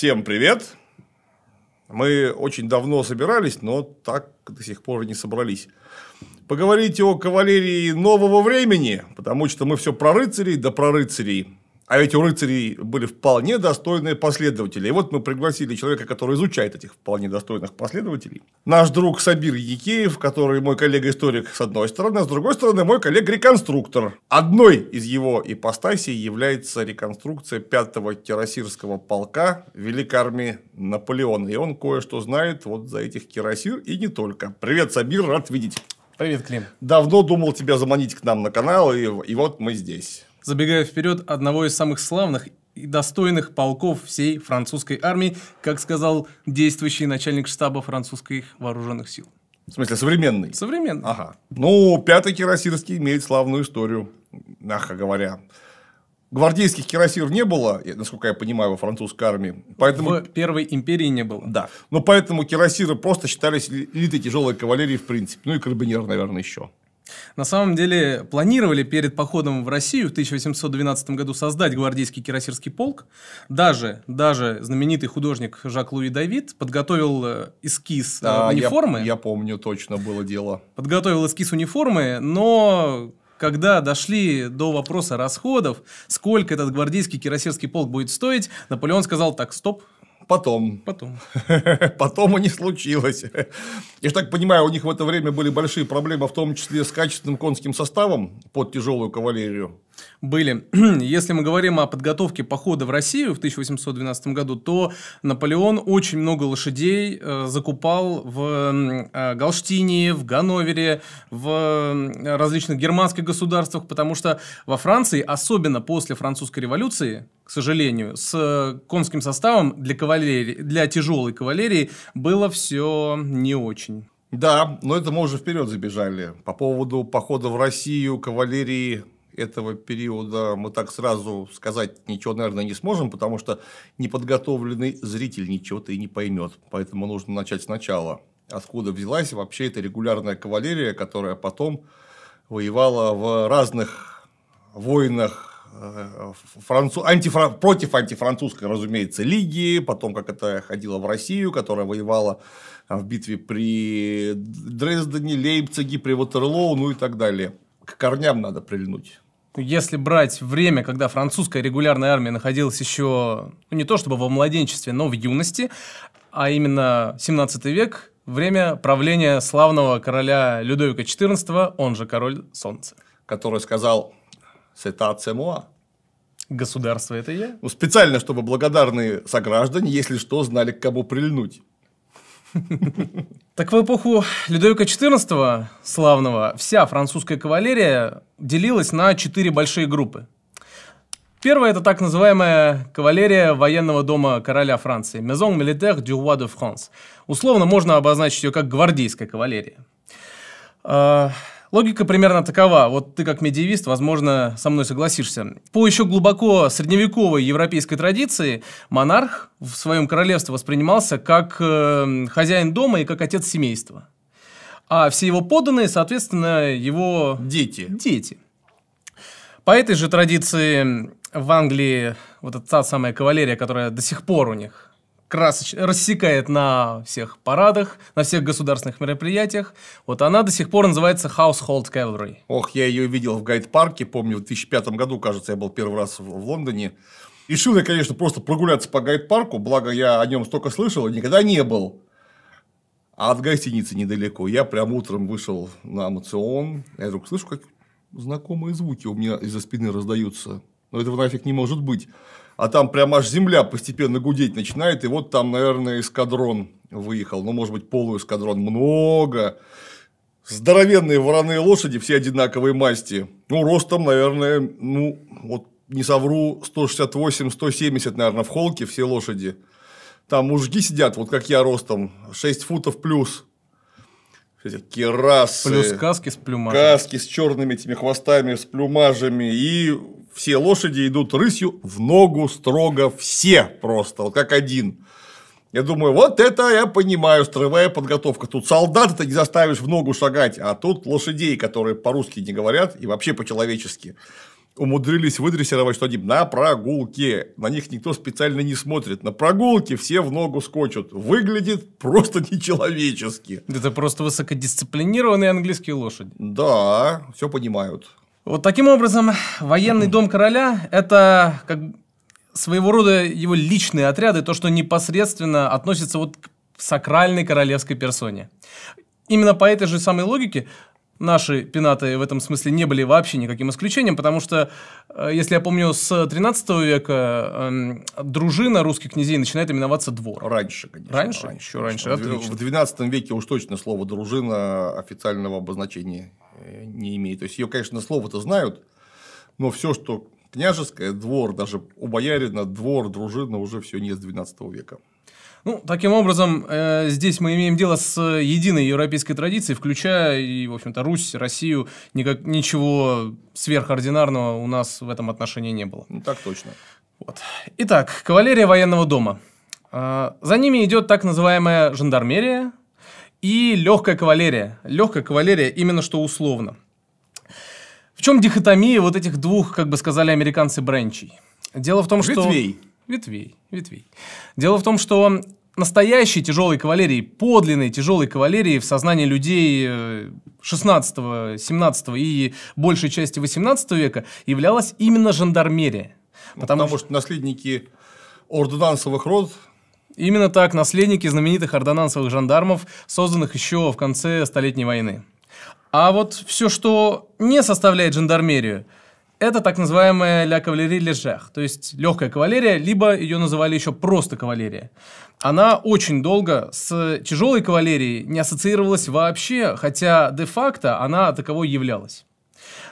Всем привет! Мы очень давно собирались, но так до сих пор не собрались. Поговорить о кавалерии нового времени, потому что мы все про рыцарей, да про рыцарей. А ведь у рыцарей были вполне достойные последователи. И вот мы пригласили человека, который изучает этих вполне достойных последователей. Наш друг Сабир Якеев, который мой коллега-историк с одной стороны, а с другой стороны мой коллега-реконструктор. Одной из его ипостасей является реконструкция пятого кирасирского полка Великой армии Наполеона. И он кое-что знает вот за этих кирасир и не только. Привет, Сабир, рад видеть. Привет, Клим. Давно думал тебя заманить к нам на канал, и, и вот мы здесь забегая вперед одного из самых славных и достойных полков всей французской армии, как сказал действующий начальник штаба французских вооруженных сил. В смысле, современный? Современный. Ага. Ну, пятый кирасирский имеет славную историю, мягко говоря. Гвардейских кирасир не было, насколько я понимаю, во французской армии. Поэтому... В Первой империи не было. Да. Но поэтому кирасиры просто считались элитой тяжелой кавалерии в принципе. Ну и карабинер, наверное, еще. На самом деле, планировали перед походом в Россию в 1812 году создать гвардейский кирасирский полк. Даже, даже знаменитый художник Жак-Луи Давид подготовил э, эскиз э, да, униформы. Я, я помню, точно было дело. Подготовил эскиз униформы, но когда дошли до вопроса расходов, сколько этот гвардейский кирасирский полк будет стоить, Наполеон сказал, так, стоп, Потом. Потом. Потом и не случилось. Я же так понимаю, у них в это время были большие проблемы, в том числе с качественным конским составом под тяжелую кавалерию были. Если мы говорим о подготовке похода в Россию в 1812 году, то Наполеон очень много лошадей э, закупал в э, Галштине, в Ганновере, в различных германских государствах, потому что во Франции, особенно после французской революции, к сожалению, с э, конским составом для, кавалерии, для тяжелой кавалерии было все не очень. Да, но это мы уже вперед забежали. По поводу похода в Россию, кавалерии этого периода мы так сразу сказать ничего, наверное, не сможем, потому что неподготовленный зритель ничего-то и не поймет. Поэтому нужно начать сначала. Откуда взялась вообще эта регулярная кавалерия, которая потом воевала в разных войнах э, францу... антифра... против антифранцузской, разумеется, лиги, потом как это ходила в Россию, которая воевала э, в битве при Дрездене, Лейпциге, при Ватерлоу, ну и так далее к корням надо прильнуть. Если брать время, когда французская регулярная армия находилась еще ну, не то чтобы во младенчестве, но в юности, а именно 17 век, время правления славного короля Людовика XIV, он же король солнца. Который сказал «Сета цемуа». Государство это я. Ну, специально, чтобы благодарные сограждане, если что, знали, к кому прильнуть. Так в эпоху Людовика XIV славного вся французская кавалерия делилась на четыре большие группы. Первая – это так называемая кавалерия военного дома короля Франции – Maison Militaire du Roi de France. Условно можно обозначить ее как гвардейская кавалерия. А, Логика примерно такова. Вот ты как медиевист, возможно, со мной согласишься. По еще глубоко средневековой европейской традиции монарх в своем королевстве воспринимался как э, хозяин дома и как отец семейства. А все его поданные, соответственно, его... Дети. Дети. По этой же традиции в Англии вот эта та самая кавалерия, которая до сих пор у них красочно рассекает на всех парадах, на всех государственных мероприятиях. Вот она до сих пор называется Household Cavalry. Ох, я ее видел в гайд-парке, помню, в 2005 году, кажется, я был первый раз в, Лондоне. Решил я, конечно, просто прогуляться по гайд-парку, благо я о нем столько слышал никогда не был. А от гостиницы недалеко. Я прям утром вышел на Амацион. Я вдруг слышу, как знакомые звуки у меня из-за спины раздаются. Но этого нафиг не может быть а там прямо аж земля постепенно гудеть начинает, и вот там, наверное, эскадрон выехал, ну, может быть, полуэскадрон, много, здоровенные вороные лошади, все одинаковые масти, ну, ростом, наверное, ну, вот не совру, 168-170, наверное, в холке все лошади. Там мужики сидят, вот как я ростом, 6 футов плюс. Все эти керасы. Плюс каски с плюмажами. Каски с черными этими хвостами, с плюмажами. И все лошади идут рысью в ногу строго все просто, вот как один. Я думаю, вот это я понимаю, строевая подготовка. Тут солдат ты не заставишь в ногу шагать, а тут лошадей, которые по-русски не говорят и вообще по-человечески умудрились выдрессировать, что они на прогулке. На них никто специально не смотрит. На прогулке все в ногу скочут. Выглядит просто нечеловечески. Это просто высокодисциплинированные английские лошади. Да, все понимают. Вот таким образом, военный дом короля – это как своего рода его личные отряды, то, что непосредственно относится вот к сакральной королевской персоне. Именно по этой же самой логике наши пенаты в этом смысле не были вообще никаким исключением, потому что, э, если я помню, с 13 века эм, дружина русских князей начинает именоваться двор. Раньше, конечно. Раньше? раньше Еще раньше, отлично. В 12 веке уж точно слово «дружина» официального обозначения э, не имеет. То есть, ее, конечно, слово-то знают, но все, что княжеское, двор, даже у боярина двор, дружина уже все не с 12 века. Ну, таким образом, э, здесь мы имеем дело с единой европейской традицией, включая и, в общем-то, Русь, Россию. Никак, ничего сверхординарного у нас в этом отношении не было. Ну, так точно. Вот. Итак, кавалерия военного дома. Э, за ними идет так называемая жандармерия и легкая кавалерия. Легкая кавалерия именно что условно. В чем дихотомия вот этих двух, как бы сказали американцы, бренчей? Дело в том, Житвей. что... Ветвей, ветвей. Дело в том, что настоящей тяжелой кавалерии, подлинной тяжелой кавалерии в сознании людей 16, э, 17 и большей части 18 века являлась именно жандармерия. Ну, потому, потому что... что наследники ордонансовых род Именно так наследники знаменитых ордонансовых жандармов, созданных еще в конце Столетней войны. А вот все, что не составляет жандармерию – это так называемая ля кавалерии лежех, то есть легкая кавалерия, либо ее называли еще просто кавалерия. Она очень долго с тяжелой кавалерией не ассоциировалась вообще, хотя де-факто она таковой являлась.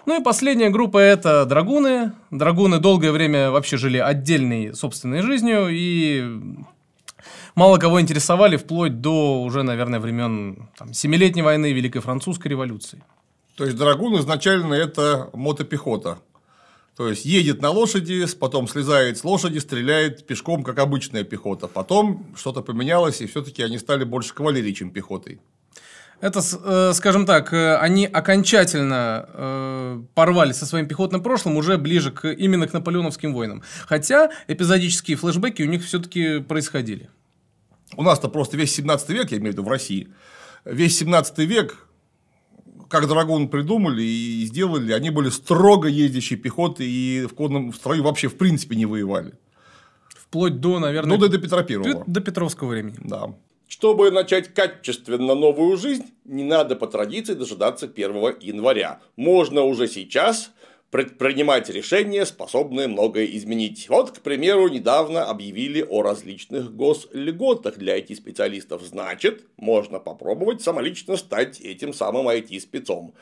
Ну и последняя группа это драгуны. Драгуны долгое время вообще жили отдельной собственной жизнью и мало кого интересовали вплоть до уже, наверное, времен там, Семилетней войны, Великой Французской революции. То есть драгун изначально это мотопехота. То есть едет на лошади, потом слезает с лошади, стреляет пешком, как обычная пехота. Потом что-то поменялось, и все-таки они стали больше кавалерией, чем пехотой. Это, э, скажем так, э, они окончательно э, порвали со своим пехотным прошлым уже ближе к, именно к наполеоновским войнам. Хотя эпизодические флешбеки у них все-таки происходили. У нас-то просто весь 17 век, я имею в виду в России, весь 17 век как Драгун придумали и сделали, они были строго ездящей пехотой и в конном строю вообще в принципе не воевали. Вплоть до, наверное... Ну, до, до Петра Первого. До Петровского времени. Да. Чтобы начать качественно новую жизнь, не надо по традиции дожидаться 1 января. Можно уже сейчас принимать решения, способные многое изменить. Вот, к примеру, недавно объявили о различных госльготах для IT-специалистов. Значит, можно попробовать самолично стать этим самым IT-спецом.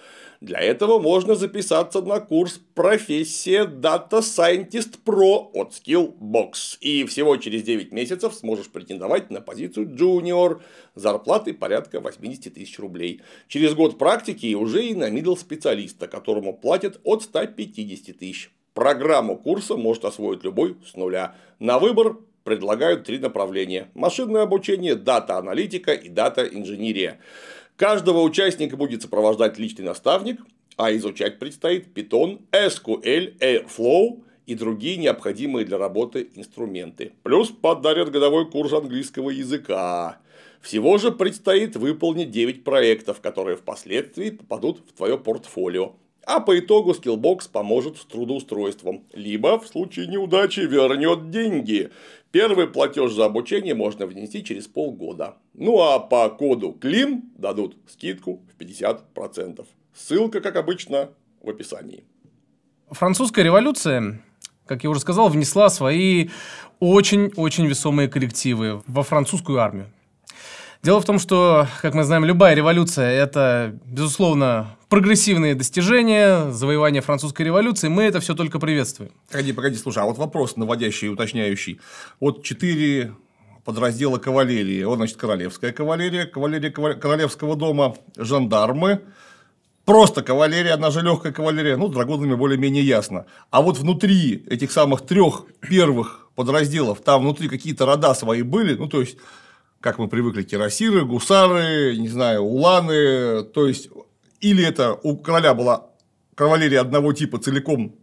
Для этого можно записаться на курс «Профессия Data Scientist Pro» от Skillbox. И всего через 9 месяцев сможешь претендовать на позицию junior зарплаты порядка 80 тысяч рублей. Через год практики уже и на middle специалиста, которому платят от 100 50 тысяч. Программу курса может освоить любой с нуля. На выбор предлагают три направления. Машинное обучение, дата-аналитика и дата-инженерия. Каждого участника будет сопровождать личный наставник, а изучать предстоит Python, SQL, Airflow и другие необходимые для работы инструменты. Плюс подарят годовой курс английского языка. Всего же предстоит выполнить 9 проектов, которые впоследствии попадут в твое портфолио а по итогу скиллбокс поможет с трудоустройством, либо в случае неудачи вернет деньги. Первый платеж за обучение можно внести через полгода. Ну а по коду КЛИМ дадут скидку в 50%. Ссылка, как обычно, в описании. Французская революция, как я уже сказал, внесла свои очень-очень весомые коррективы во французскую армию. Дело в том, что, как мы знаем, любая революция — это, безусловно, прогрессивные достижения, завоевание французской революции, мы это все только приветствуем. Погоди, погоди, слушай, а вот вопрос наводящий и уточняющий. Вот четыре подраздела кавалерии. Вот, значит, королевская кавалерия, кавалерия королевского дома, жандармы, просто кавалерия, одна же легкая кавалерия, ну, драгунами более-менее ясно. А вот внутри этих самых трех первых подразделов, там внутри какие-то рода свои были, ну, то есть, как мы привыкли, кирасиры, гусары, не знаю, уланы. То есть, или это у короля была кавалерия одного типа целиком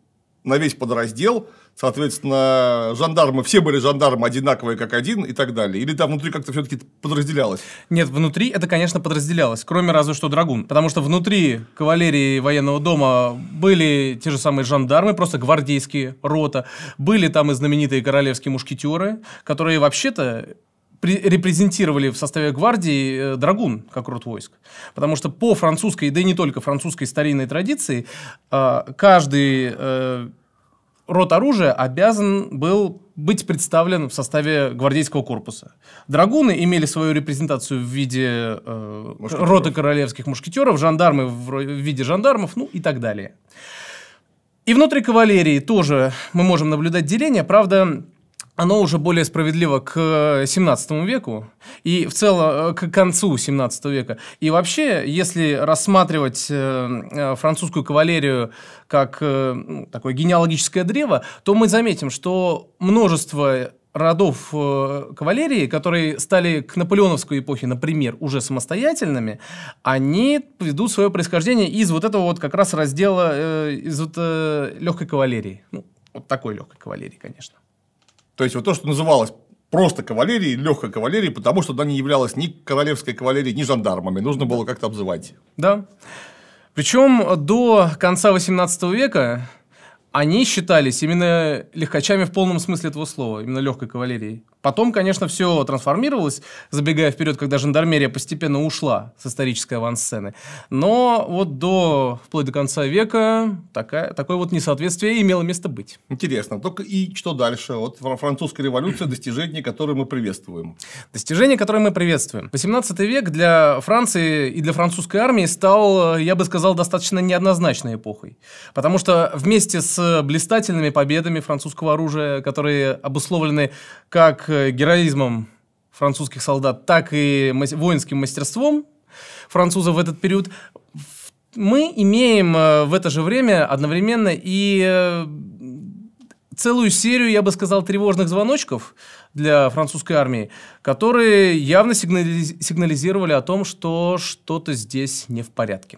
на весь подраздел, соответственно, жандармы, все были жандармы одинаковые, как один и так далее? Или там внутри как-то все-таки подразделялось? Нет, внутри это, конечно, подразделялось, кроме разве что драгун. Потому что внутри кавалерии военного дома были те же самые жандармы, просто гвардейские рота. Были там и знаменитые королевские мушкетеры, которые вообще-то репрезентировали в составе гвардии э, драгун как род войск. Потому что по французской, да и не только французской старинной традиции, э, каждый э, род оружия обязан был быть представлен в составе гвардейского корпуса. Драгуны имели свою репрезентацию в виде э, роты королевских мушкетеров, жандармы в, в виде жандармов, ну и так далее. И внутри кавалерии тоже мы можем наблюдать деление, правда, оно уже более справедливо к 17 э, веку и в целом э, к концу 17 века. И вообще, если рассматривать э, французскую кавалерию как ну, такое генеалогическое древо, то мы заметим, что множество родов кавалерии, которые стали к наполеоновской эпохе, например, уже самостоятельными, они ведут свое происхождение из вот этого вот как раз раздела, из вот легкой кавалерии. Ну, вот такой легкой кавалерии, конечно. То есть, вот то, что называлось просто кавалерии, легкой кавалерии, потому что она не являлась ни королевской кавалерией, ни жандармами. Нужно было как-то обзывать. Да. Причем до конца XVIII века они считались именно легкачами в полном смысле этого слова, именно легкой кавалерией. Потом, конечно, все трансформировалось, забегая вперед, когда жандармерия постепенно ушла с исторической авансцены. Но вот до, вплоть до конца века такая, такое вот несоответствие имело место быть. Интересно. Только и что дальше? Вот французская революция, достижение, которые мы приветствуем. Достижения, которые мы приветствуем. 18 век для Франции и для французской армии стал, я бы сказал, достаточно неоднозначной эпохой. Потому что вместе с блистательными победами французского оружия, которые обусловлены как э, героизмом французских солдат, так и воинским мастерством французов в этот период, мы имеем э, в это же время одновременно и э, целую серию, я бы сказал, тревожных звоночков для французской армии, которые явно сигнализировали о том, что что-то здесь не в порядке.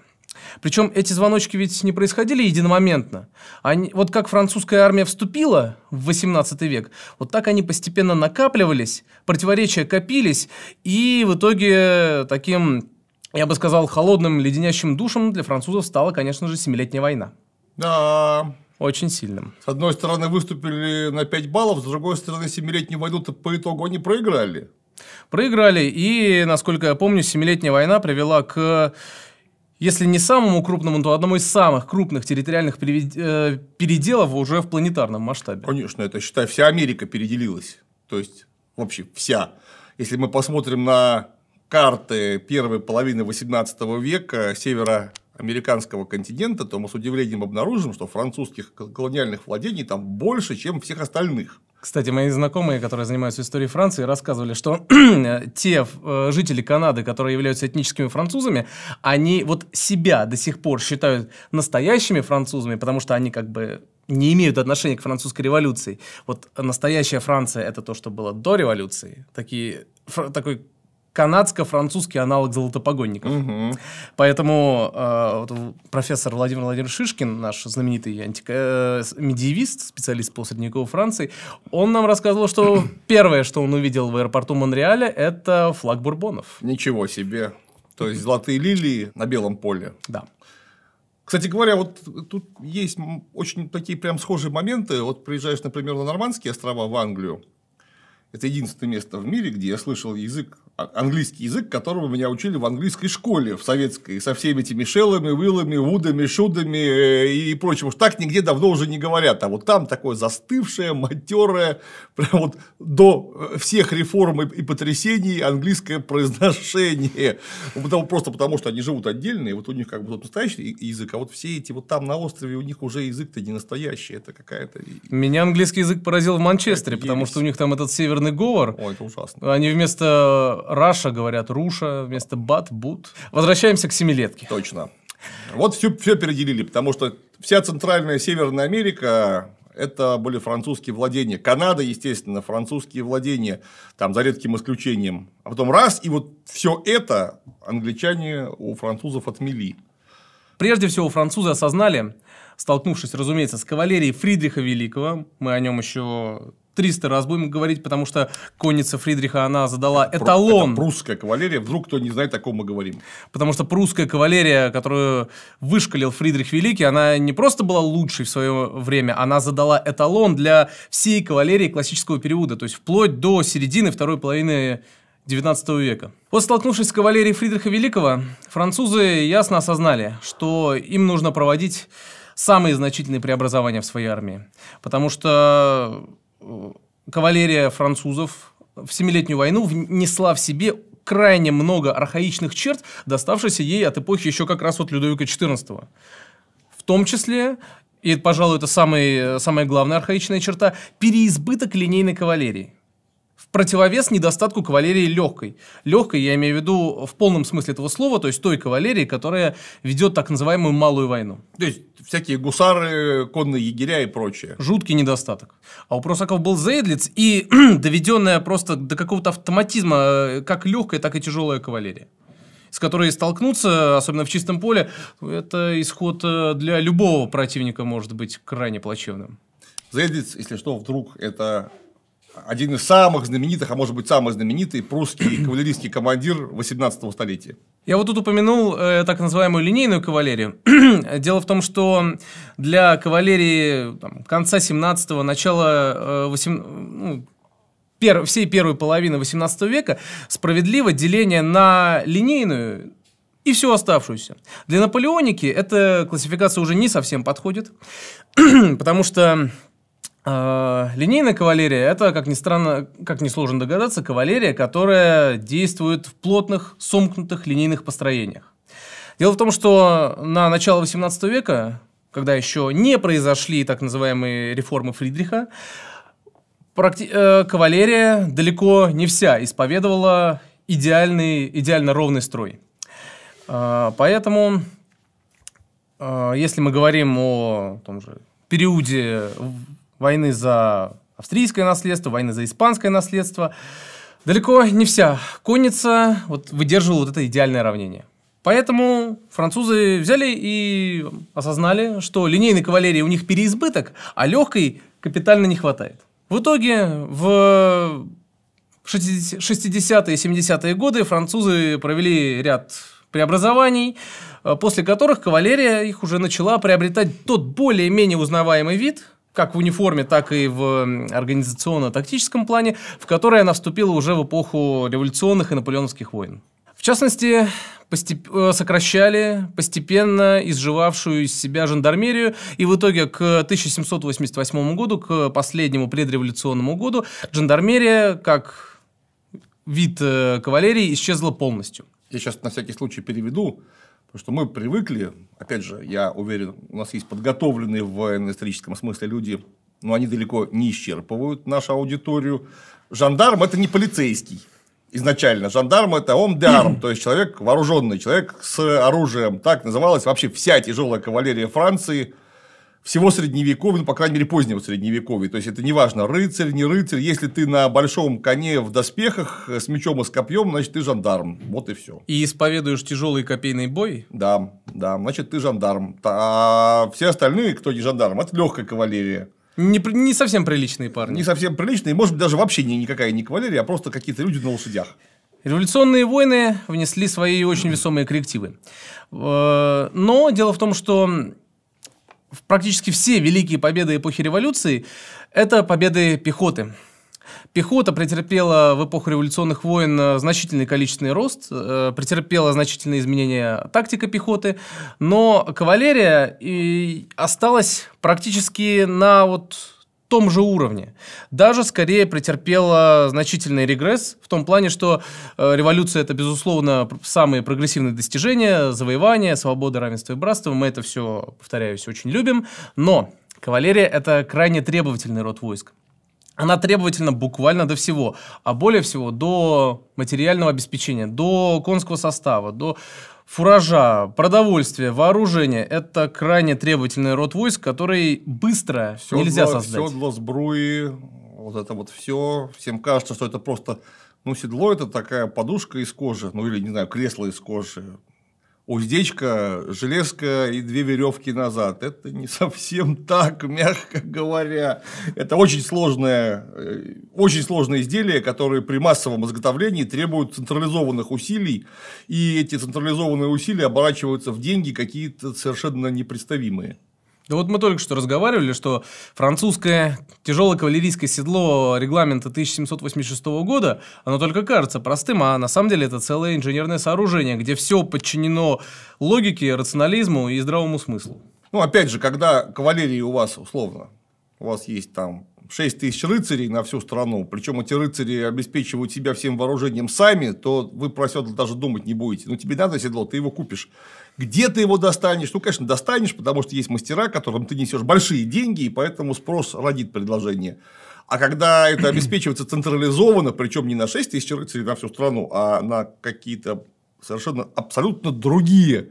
Причем эти звоночки ведь не происходили единомоментно. Они, вот как французская армия вступила в 18 век, вот так они постепенно накапливались, противоречия копились, и в итоге таким, я бы сказал, холодным, леденящим душем для французов стала, конечно же, Семилетняя война. Да, очень сильным. С одной стороны, выступили на 5 баллов, с другой стороны, семилетнюю войну по итогу они проиграли. Проиграли, и, насколько я помню, семилетняя война привела к если не самому крупному, то одному из самых крупных территориальных э, переделов уже в планетарном масштабе. Конечно, это, считай, вся Америка переделилась. То есть, вообще вся. Если мы посмотрим на карты первой половины 18 века североамериканского континента, то мы с удивлением обнаружим, что французских колониальных владений там больше, чем всех остальных. Кстати, мои знакомые, которые занимаются историей Франции, рассказывали, что те э, жители Канады, которые являются этническими французами, они вот себя до сих пор считают настоящими французами, потому что они как бы не имеют отношения к французской революции. Вот настоящая Франция – это то, что было до революции. Такие, фр- такой канадско-французский аналог золотопогонников. Угу. Поэтому э, вот профессор Владимир Владимирович Шишкин, наш знаменитый антик... э, медиевист, специалист по средневековой Франции, он нам рассказывал, что первое, что он увидел в аэропорту Монреаля, это флаг бурбонов. Ничего себе. То есть, золотые лилии на белом поле. Да. Кстати говоря, вот тут есть очень такие прям схожие моменты. Вот приезжаешь, например, на Нормандские острова в Англию. Это единственное место в мире, где я слышал язык а, английский язык, которого меня учили в английской школе, в советской, со всеми этими шеллами, вылами, вудами, шудами э, и прочим. Уж так нигде давно уже не говорят. А вот там такое застывшее, матерое, прям вот до э, всех реформ и потрясений английское произношение. Потому, просто потому, что они живут отдельно, и вот у них как бы тот настоящий язык, а вот все эти вот там на острове у них уже язык-то не настоящий, это какая-то... Меня английский язык поразил в Манчестере, потому что у них там этот северный говор. Ой, это ужасно. Они вместо Раша говорят Руша вместо Бат, Бут. Возвращаемся к семилетке. Точно. Вот все, все переделили, потому что вся центральная Северная Америка это были французские владения. Канада, естественно, французские владения, там за редким исключением. А потом раз, и вот все это англичане у французов отмели. Прежде всего, французы осознали, столкнувшись, разумеется, с кавалерией Фридриха Великого, мы о нем еще 300 раз будем говорить, потому что конница Фридриха, она задала это эталон. Это прусская кавалерия, вдруг кто не знает, о ком мы говорим. Потому что прусская кавалерия, которую вышкалил Фридрих Великий, она не просто была лучшей в свое время, она задала эталон для всей кавалерии классического периода, то есть вплоть до середины второй половины 19 века. Вот столкнувшись с кавалерией Фридриха Великого, французы ясно осознали, что им нужно проводить самые значительные преобразования в своей армии. Потому что Э, кавалерия французов в Семилетнюю войну внесла в себе крайне много архаичных черт, доставшихся ей от эпохи еще как раз от Людовика XIV. В том числе, и, пожалуй, это самый, э, самая главная архаичная черта, переизбыток линейной кавалерии противовес недостатку кавалерии легкой. Легкой я имею в виду в полном смысле этого слова, то есть той кавалерии, которая ведет так называемую малую войну. То есть всякие гусары, конные егеря и прочее. Жуткий недостаток. А у прусаков был Зейдлиц и доведенная просто до какого-то автоматизма э, как легкая, так и тяжелая кавалерия с которой столкнуться, особенно в чистом поле, это исход э, для любого противника может быть крайне плачевным. Зейдлиц, если что, вдруг это один из самых знаменитых, а может быть самый знаменитый прусский кавалерийский командир 18 столетия. Я вот тут упомянул э, так называемую линейную кавалерию. Дело в том, что для кавалерии там, конца 17-го, начала э, 8, ну, пер, всей первой половины 18 века справедливо деление на линейную и всю оставшуюся. Для наполеоники эта классификация уже не совсем подходит, потому что а, линейная кавалерия – это, как ни странно, как несложно догадаться, кавалерия, которая действует в плотных, сомкнутых линейных построениях. Дело в том, что на начало XVIII века, когда еще не произошли так называемые реформы Фридриха, э, кавалерия далеко не вся исповедовала идеальный, идеально ровный строй. А, поэтому, а, если мы говорим о том же периоде войны за австрийское наследство, войны за испанское наследство. Далеко не вся конница вот выдерживала вот это идеальное равнение. Поэтому французы взяли и осознали, что линейной кавалерии у них переизбыток, а легкой капитально не хватает. В итоге в 60-е и 70-е годы французы провели ряд преобразований, э, после которых кавалерия их уже начала приобретать тот более-менее узнаваемый вид, как в униформе, так и в организационно-тактическом плане, в которой она вступила уже в эпоху революционных и наполеоновских войн. В частности, постеп... Э, сокращали постепенно изживавшую из себя жандармерию, и в итоге к 1788 году, к последнему предреволюционному году, жандармерия, как вид э, кавалерии, исчезла полностью. Я сейчас на всякий случай переведу. Потому что мы привыкли, опять же, я уверен, у нас есть подготовленные в историческом смысле люди, но они далеко не исчерпывают нашу аудиторию. Жандарм – это не полицейский изначально. Жандарм – это он де арм, то есть человек вооруженный, человек с оружием. Так называлась вообще вся тяжелая кавалерия Франции – всего средневековья, ну, по крайней мере, позднего средневековья. То есть, это неважно, рыцарь, не рыцарь. Если ты на большом коне в доспехах э, с мечом и с копьем, значит, ты жандарм. Вот и все. И исповедуешь тяжелый копейный бой? Да, да, значит, ты жандарм. А все остальные, кто не жандарм, это легкая кавалерия. Не, не совсем приличные парни. Не совсем приличные, может быть, даже вообще не, никакая не кавалерия, а просто какие-то люди на лошадях. Революционные войны внесли свои очень весомые коррективы. Э, но дело в том, что практически все великие победы эпохи революции – это победы пехоты. Пехота претерпела в эпоху революционных войн э, значительный количественный рост, э, претерпела значительные изменения тактика пехоты, но кавалерия и осталась практически на вот том же уровне. Даже скорее претерпела значительный регресс в том плане, что э, революция это, безусловно, самые прогрессивные достижения, завоевания, свобода, равенство и братство. Мы это все, повторяюсь, очень любим. Но кавалерия это крайне требовательный род войск. Она требовательна буквально до всего, а более всего до материального обеспечения, до конского состава, до фуража, продовольствия, вооружения. Это крайне требовательный род войск, который быстро седло, нельзя создать. Седло, сбруи, вот это вот все. Всем кажется, что это просто... Ну, седло – это такая подушка из кожи, ну, или, не знаю, кресло из кожи уздечка, железка и две веревки назад. Это не совсем так, мягко говоря. Это очень сложное, э, очень сложное изделие, которое при массовом изготовлении требует централизованных усилий. И эти централизованные усилия оборачиваются в деньги какие-то совершенно непредставимые. Да вот мы только что разговаривали, что французское тяжелое кавалерийское седло регламента 1786 года, оно только кажется простым, а на самом деле это целое инженерное сооружение, где все подчинено логике, рационализму и здравому смыслу. Ну, опять же, когда кавалерии у вас, условно, у вас есть там 6 тысяч рыцарей на всю страну, причем эти рыцари обеспечивают себя всем вооружением сами, то вы про седло даже думать не будете. Ну, тебе надо седло, ты его купишь. Где ты его достанешь? Ну, конечно, достанешь, потому что есть мастера, которым ты несешь большие деньги, и поэтому спрос родит предложение. А когда это обеспечивается централизованно, причем не на 6 тысяч рыцарей на всю страну, а на какие-то совершенно абсолютно другие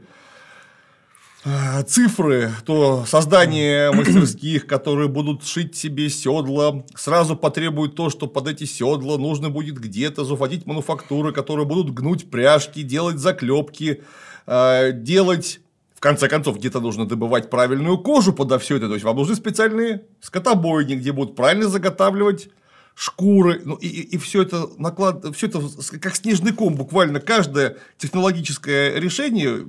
Э, цифры, то создание мастерских, которые будут шить себе седла, сразу потребует то, что под эти седла нужно будет где-то заводить мануфактуры, которые будут гнуть пряжки, делать заклепки, э, делать в конце концов, где-то нужно добывать правильную кожу подо все это. То есть, вам нужны специальные скотобойни, где будут правильно заготавливать шкуры, ну и, и все это наклад, все это как снежный ком, буквально каждое технологическое решение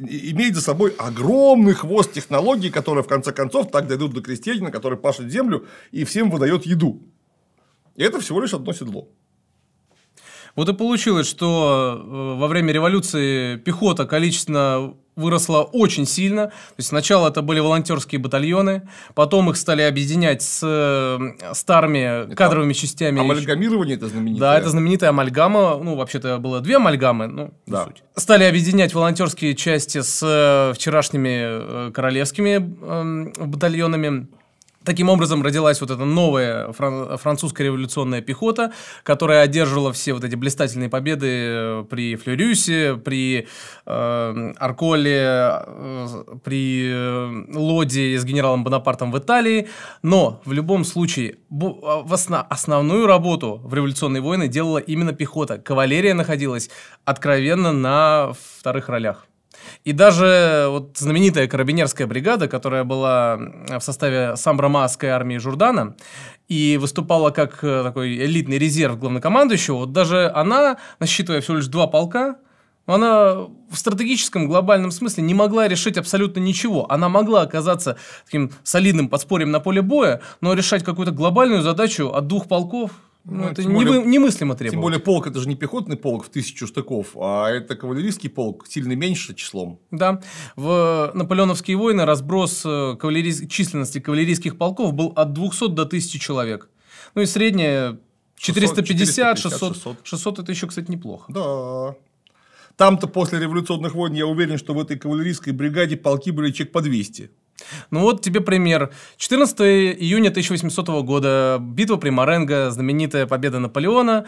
имеет за собой огромный хвост технологий, которые в конце концов так дойдут до крестьянина, который пашет землю и всем выдает еду. И это всего лишь одно седло. Вот и получилось, что э, во время революции пехота количественно выросла очень сильно. То есть сначала это были волонтерские батальоны, потом их стали объединять с э, старыми это кадровыми частями. Амальгамирование еще. это знаменитое. Да, это знаменитая амальгама. Ну, вообще-то было две амальгамы, ну, да. суть. Стали объединять волонтерские части с э, вчерашними э, королевскими э, батальонами. Таким образом родилась вот эта новая французская революционная пехота, которая одерживала все вот эти блистательные победы э, при Флюрюсе, при э, Арколе, э, при э, Лоди с генералом Бонапартом в Италии. Но в любом случае а, в осна- основную работу в революционные войны делала именно пехота. Кавалерия находилась откровенно на вторых ролях. И даже вот знаменитая карабинерская бригада, которая была в составе самбрамасской армии Журдана и выступала как э, такой элитный резерв главнокомандующего, вот даже она, насчитывая всего лишь два полка, она в стратегическом глобальном смысле не могла решить абсолютно ничего. Она могла оказаться таким солидным подспорьем на поле боя, но решать какую-то глобальную задачу от двух полков ну, ну, это не более, немыслимо требовать. Тем более, полк – это же не пехотный полк в тысячу штыков, а это кавалерийский полк, сильно меньше числом. Да. В наполеоновские войны разброс э, кавалерий... численности кавалерийских полков был от 200 до 1000 человек. Ну, и средняя 450, 450 600, 600. 600 – это еще, кстати, неплохо. Да. Там-то после революционных войн, я уверен, что в этой кавалерийской бригаде полки были чек по 200. Ну вот тебе пример. 14 июня 1800 года, битва при Маренго, знаменитая победа Наполеона.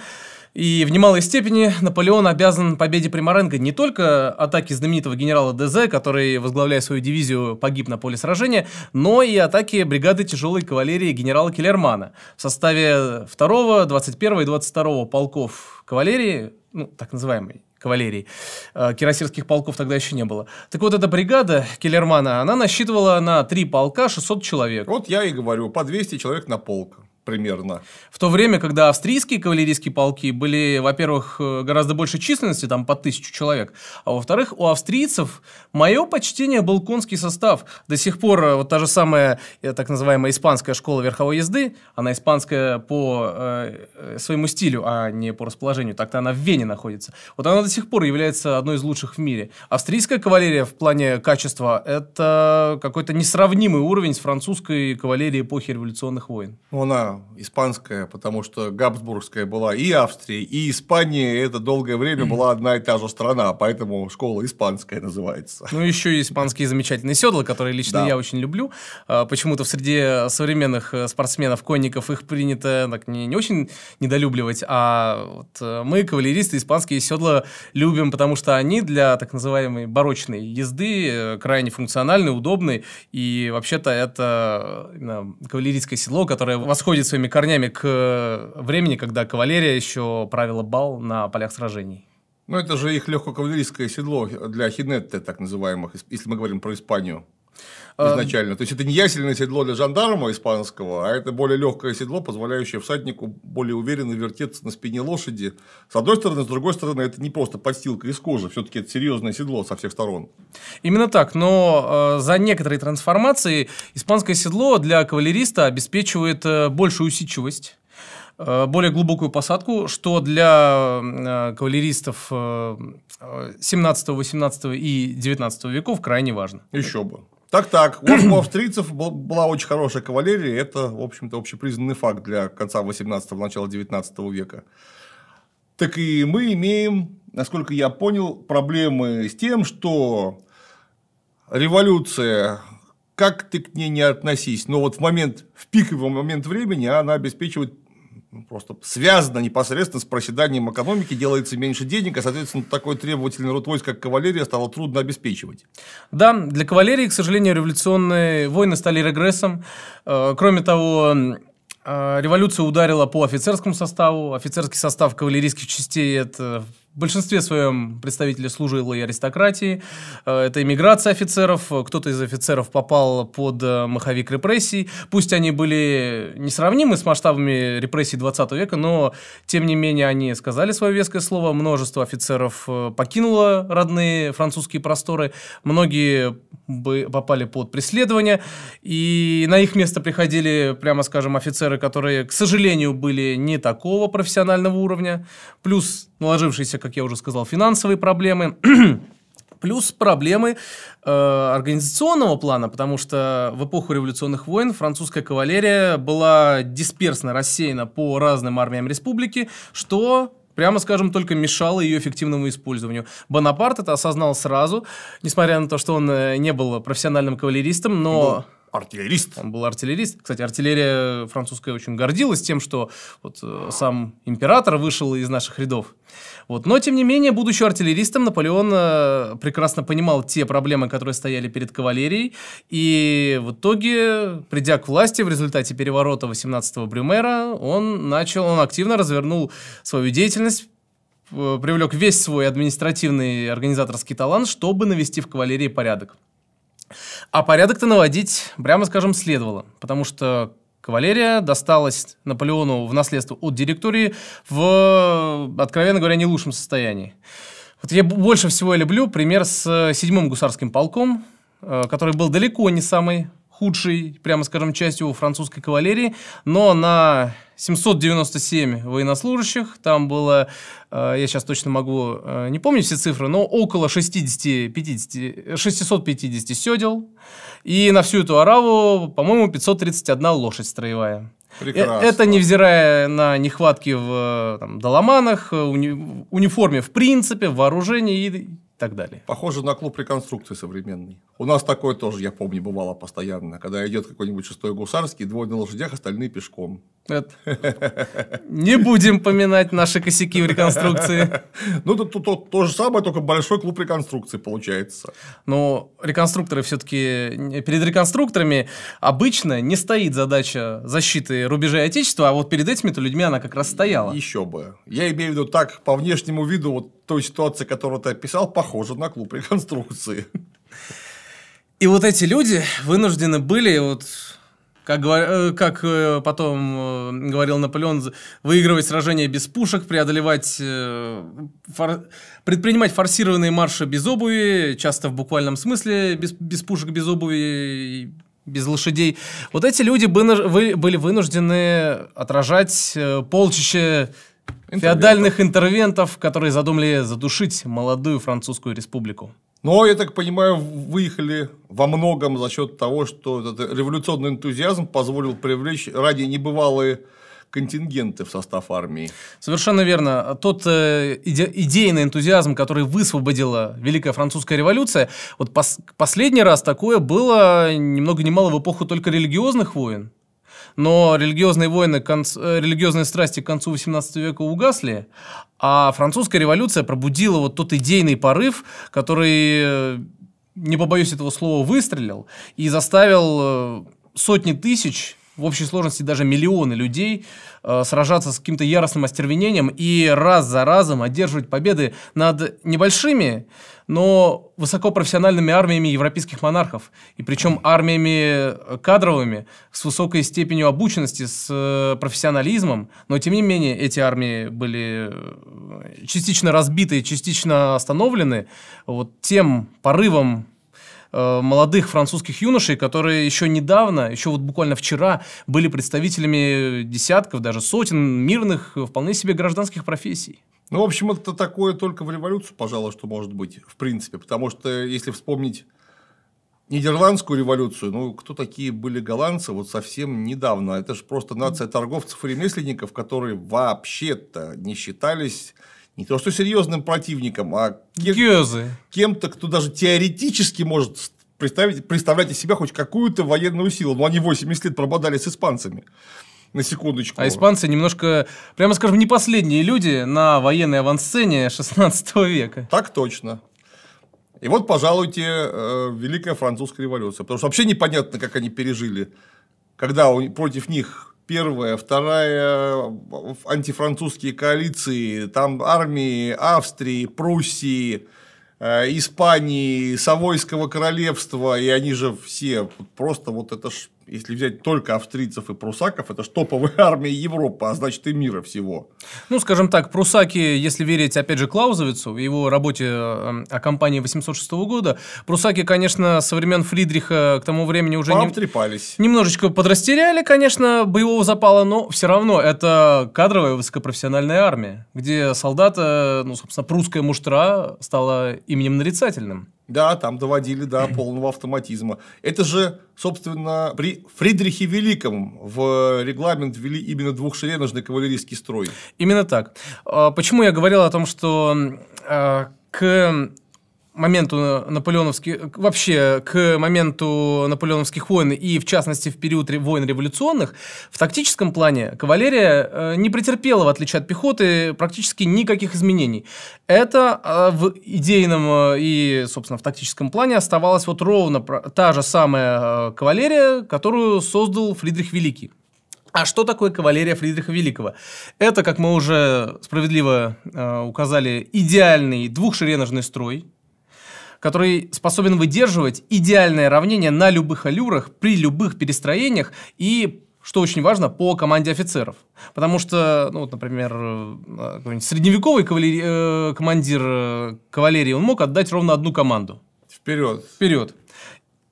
И в немалой степени Наполеон обязан победе при Маренго не только атаке знаменитого генерала ДЗ, который, возглавляя свою дивизию, погиб на поле сражения, но и атаке бригады тяжелой кавалерии генерала Келлермана в составе 2, 21 и 22 полков кавалерии, ну, так называемой кавалерии. Э, кирасирских полков тогда еще не было. Так вот, эта бригада Келлермана, она насчитывала на три полка 600 человек. Вот я и говорю, по 200 человек на полк примерно. В то время, когда австрийские кавалерийские полки были, во-первых, э, гораздо больше численности, там по тысячу человек, а во-вторых, у австрийцев, мое почтение, был конский состав. До сих пор э, вот та же самая э, так называемая испанская школа верховой езды, она испанская по э, своему стилю, а не по расположению, так-то она в Вене находится. Вот она до сих пор является одной из лучших в мире. Австрийская кавалерия в плане качества – это какой-то несравнимый уровень с французской кавалерией эпохи революционных войн. Она была испанская, потому что Габсбургская была и Австрия, и Испания, это долгое время была одна и та же страна, поэтому школа испанская называется. Ну, еще и испанские замечательные седла, которые лично да. я очень люблю. А, почему-то в среде современных э, спортсменов, конников их принято ну, так, не, не очень недолюбливать, а вот э, мы, кавалеристы, испанские седла любим, потому что они для так называемой барочной езды э, крайне функциональны, удобны, и вообще-то это кавалерийское седло, которое восходит уходит своими корнями к э, времени, когда кавалерия еще правила бал на полях сражений. Ну, это же их легкокавалерийское седло для хинетте, так называемых, если мы говорим про Испанию. Эм, изначально. То есть, это не ясельное седло для жандарма испанского, а это более легкое седло, позволяющее всаднику более уверенно вертеться на спине лошади. С одной стороны, с другой стороны, это не просто подстилка из кожи, все-таки это серьезное седло со всех сторон. Именно так, но э, за некоторые трансформации испанское седло для кавалериста обеспечивает э, большую усидчивость э, более глубокую посадку, что для э, кавалеристов 17, э, 18 и 19 веков крайне важно. Еще бы. Так-так, у австрийцев была очень хорошая кавалерия, это, в общем-то, общепризнанный факт для конца 18-го, начала 19 века. Так и мы имеем, насколько я понял, проблемы с тем, что революция, как ты к ней не относись, но вот в момент, в пиковый момент времени она обеспечивает просто связано непосредственно с проседанием экономики, делается меньше денег, а, соответственно, такой требовательный род войск, как кавалерия, стало трудно обеспечивать. Да, для кавалерии, к сожалению, революционные войны стали регрессом. Э, кроме того, э, революция ударила по офицерскому составу. Офицерский состав кавалерийских частей – это большинстве своем представители служилой аристократии. Э, это иммиграция офицеров. Кто-то из офицеров попал под э, маховик репрессий. Пусть они были несравнимы с масштабами репрессий 20 века, но тем не менее они сказали свое веское слово. Множество офицеров э, покинуло родные французские просторы. Многие попали под преследование. И на их место приходили, прямо скажем, офицеры, которые, к сожалению, были не такого профессионального уровня. Плюс наложившиеся, ну, как я уже сказал, финансовые проблемы, плюс проблемы э, организационного плана, потому что в эпоху революционных войн французская кавалерия была дисперсно рассеяна по разным армиям республики, что прямо скажем, только мешало ее эффективному использованию. Бонапарт это осознал сразу, несмотря на то, что он э, не был профессиональным кавалеристом, но... Был. Артиллерист. Он был артиллерист. Кстати, артиллерия французская очень гордилась тем, что вот э, сам император вышел из наших рядов. Вот. Но, тем не менее, будучи артиллеристом, Наполеон э, прекрасно понимал те проблемы, которые стояли перед кавалерией. И в итоге, придя к власти в результате переворота 18-го Брюмера, он начал, он активно развернул свою деятельность, э, привлек весь свой административный организаторский талант, чтобы навести в кавалерии порядок. А порядок-то наводить, прямо скажем, следовало, потому что кавалерия досталась Наполеону в наследство от директории в, откровенно говоря, не лучшем состоянии. Вот я больше всего люблю пример с э, седьмым гусарским полком, э, который был далеко не самый худшей, прямо скажем, частью французской кавалерии, но на 797 военнослужащих, там было, э, я сейчас точно могу э, не помню все цифры, но около 60, 50, 650 седел, и на всю эту араву, по-моему, 531 лошадь строевая. Э, Прекрасно. Это невзирая на нехватки в там, доломанах, уни униформе в принципе, в вооружении и так далее. Похоже на клуб реконструкции современный. У нас такое тоже, я помню, бывало постоянно, когда идет какой-нибудь шестой гусарский, двое на лошадях, остальные пешком. Это... Не будем поминать наши косяки в реконструкции. Ну, это то, то, то же самое, только большой клуб реконструкции получается. Но реконструкторы все-таки... Перед реконструкторами обычно не стоит задача защиты рубежей Отечества, а вот перед этими-то людьми она как раз стояла. Еще бы. Я имею в виду так, по внешнему виду, вот той ситуации, которую ты описал, похоже на клуб реконструкции. И вот эти люди вынуждены были вот как, э, как э, потом э, говорил Наполеон, выигрывать сражения без пушек, преодолевать, фор... предпринимать форсированные марши без обуви, часто в буквальном смысле без, без пушек, без обуви, без лошадей. Вот эти люди были вынуждены отражать полчища феодальных интервентов, которые задумали задушить молодую французскую республику. Но, ну, я так понимаю, выехали во многом за счет того, что этот революционный энтузиазм позволил привлечь ради небывалые контингенты в состав армии. Совершенно верно. Тот э, иде, идейный энтузиазм, который высвободила Великая Французская революция, вот пос, последний раз такое было немного много ни мало в эпоху только религиозных войн но религиозные войны, конц... Э, религиозные страсти к концу XVIII века угасли, а французская революция пробудила вот тот идейный порыв, который, э, не побоюсь этого слова, выстрелил и заставил э, сотни тысяч в общей сложности даже миллионы людей э, сражаться с каким-то яростным остервенением и раз за разом одерживать победы над небольшими, но высокопрофессиональными армиями европейских монархов. И причем армиями э, кадровыми, с высокой степенью обученности, с э, профессионализмом. Но тем не менее эти армии были э, частично разбиты, частично остановлены вот тем порывом Э, молодых французских юношей, которые еще недавно, еще вот буквально вчера, были представителями десятков, даже сотен мирных, э, вполне себе гражданских профессий. Ну, в общем, это такое только в революцию, пожалуй, что может быть, в принципе. Потому что, если вспомнить Нидерландскую революцию, ну, кто такие были голландцы вот совсем недавно? Это же просто нация торговцев и ремесленников, которые вообще-то не считались не то что серьезным противником, а кем- кем-то, кто даже теоретически может представить, представлять из себя хоть какую-то военную силу. Но они 80 лет прободали с испанцами. На секундочку. А испанцы немножко, прямо скажем, не последние люди на военной авансцене 16 века. Так точно. И вот, пожалуйте, э, Великая Французская революция. Потому что вообще непонятно, как они пережили, когда против них первая, вторая антифранцузские коалиции, там армии Австрии, Пруссии, э, Испании, Савойского королевства, и они же все просто вот это ж если взять только австрийцев и прусаков, это ж топовая армия Европы, а значит и мира всего. Ну, скажем так, прусаки, если верить, опять же, Клаузовицу, в его работе э, о кампании 806 года, прусаки, конечно, со времен Фридриха к тому времени уже... Пообтрепались. Не... Немножечко подрастеряли, конечно, боевого запала, но все равно это кадровая высокопрофессиональная армия, где солдата, э, ну, собственно, прусская муштра стала именем нарицательным. Да, там доводили до полного автоматизма. Это же, собственно, при Фридрихе Великом в э, регламент ввели именно двухшереножный кавалерийский строй. Именно так. А, почему я говорил о том, что а, к моменту наполеоновских, вообще к моменту наполеоновских войн и, в частности, в период войн революционных, в тактическом плане кавалерия э, не претерпела, в отличие от пехоты, практически никаких изменений. Это э, в идейном э, и, собственно, в тактическом плане оставалась вот ровно та же самая кавалерия, которую создал Фридрих Великий. А что такое кавалерия Фридриха Великого? Это, как мы уже справедливо э, указали, идеальный двухшереножный строй, который способен выдерживать идеальное равнение на любых аллюрах, при любых перестроениях и что очень важно, по команде офицеров. Потому что, ну, вот, например, э, какой-нибудь средневековый кавалери... э, командир э, кавалерии, он мог отдать ровно одну команду. Вперед. Вперед.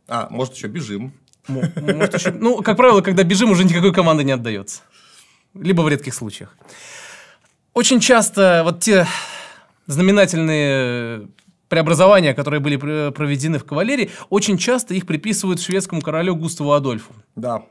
А, может, еще бежим. Может, еще... Ну, как правило, когда бежим, уже никакой команды не отдается. Либо в редких случаях. Очень часто вот те знаменательные преобразования, которые были э, проведены в кавалерии, очень часто их приписывают шведскому королю Густаву Адольфу. Да.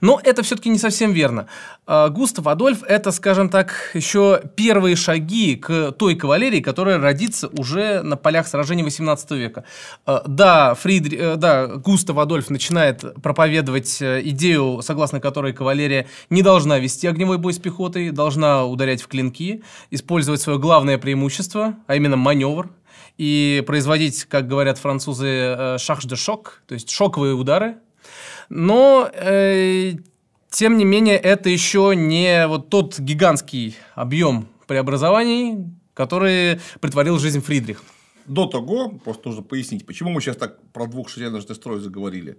Но это все-таки не совсем верно. А, Густав Адольф – это, скажем так, еще первые шаги к той кавалерии, которая родится уже на полях сражений XVIII века. А, да, Фридри... Э, да, Густав Адольф начинает проповедовать э, идею, согласно которой кавалерия не должна вести огневой бой с пехотой, должна ударять в клинки, использовать свое главное преимущество, а именно маневр, и производить, как говорят французы, шах де шок, то есть шоковые удары. Но, э, тем не менее, это еще не вот тот гигантский объем преобразований, который притворил жизнь Фридрих. До того, просто нужно пояснить, почему мы сейчас так про двух шереножный строй заговорили.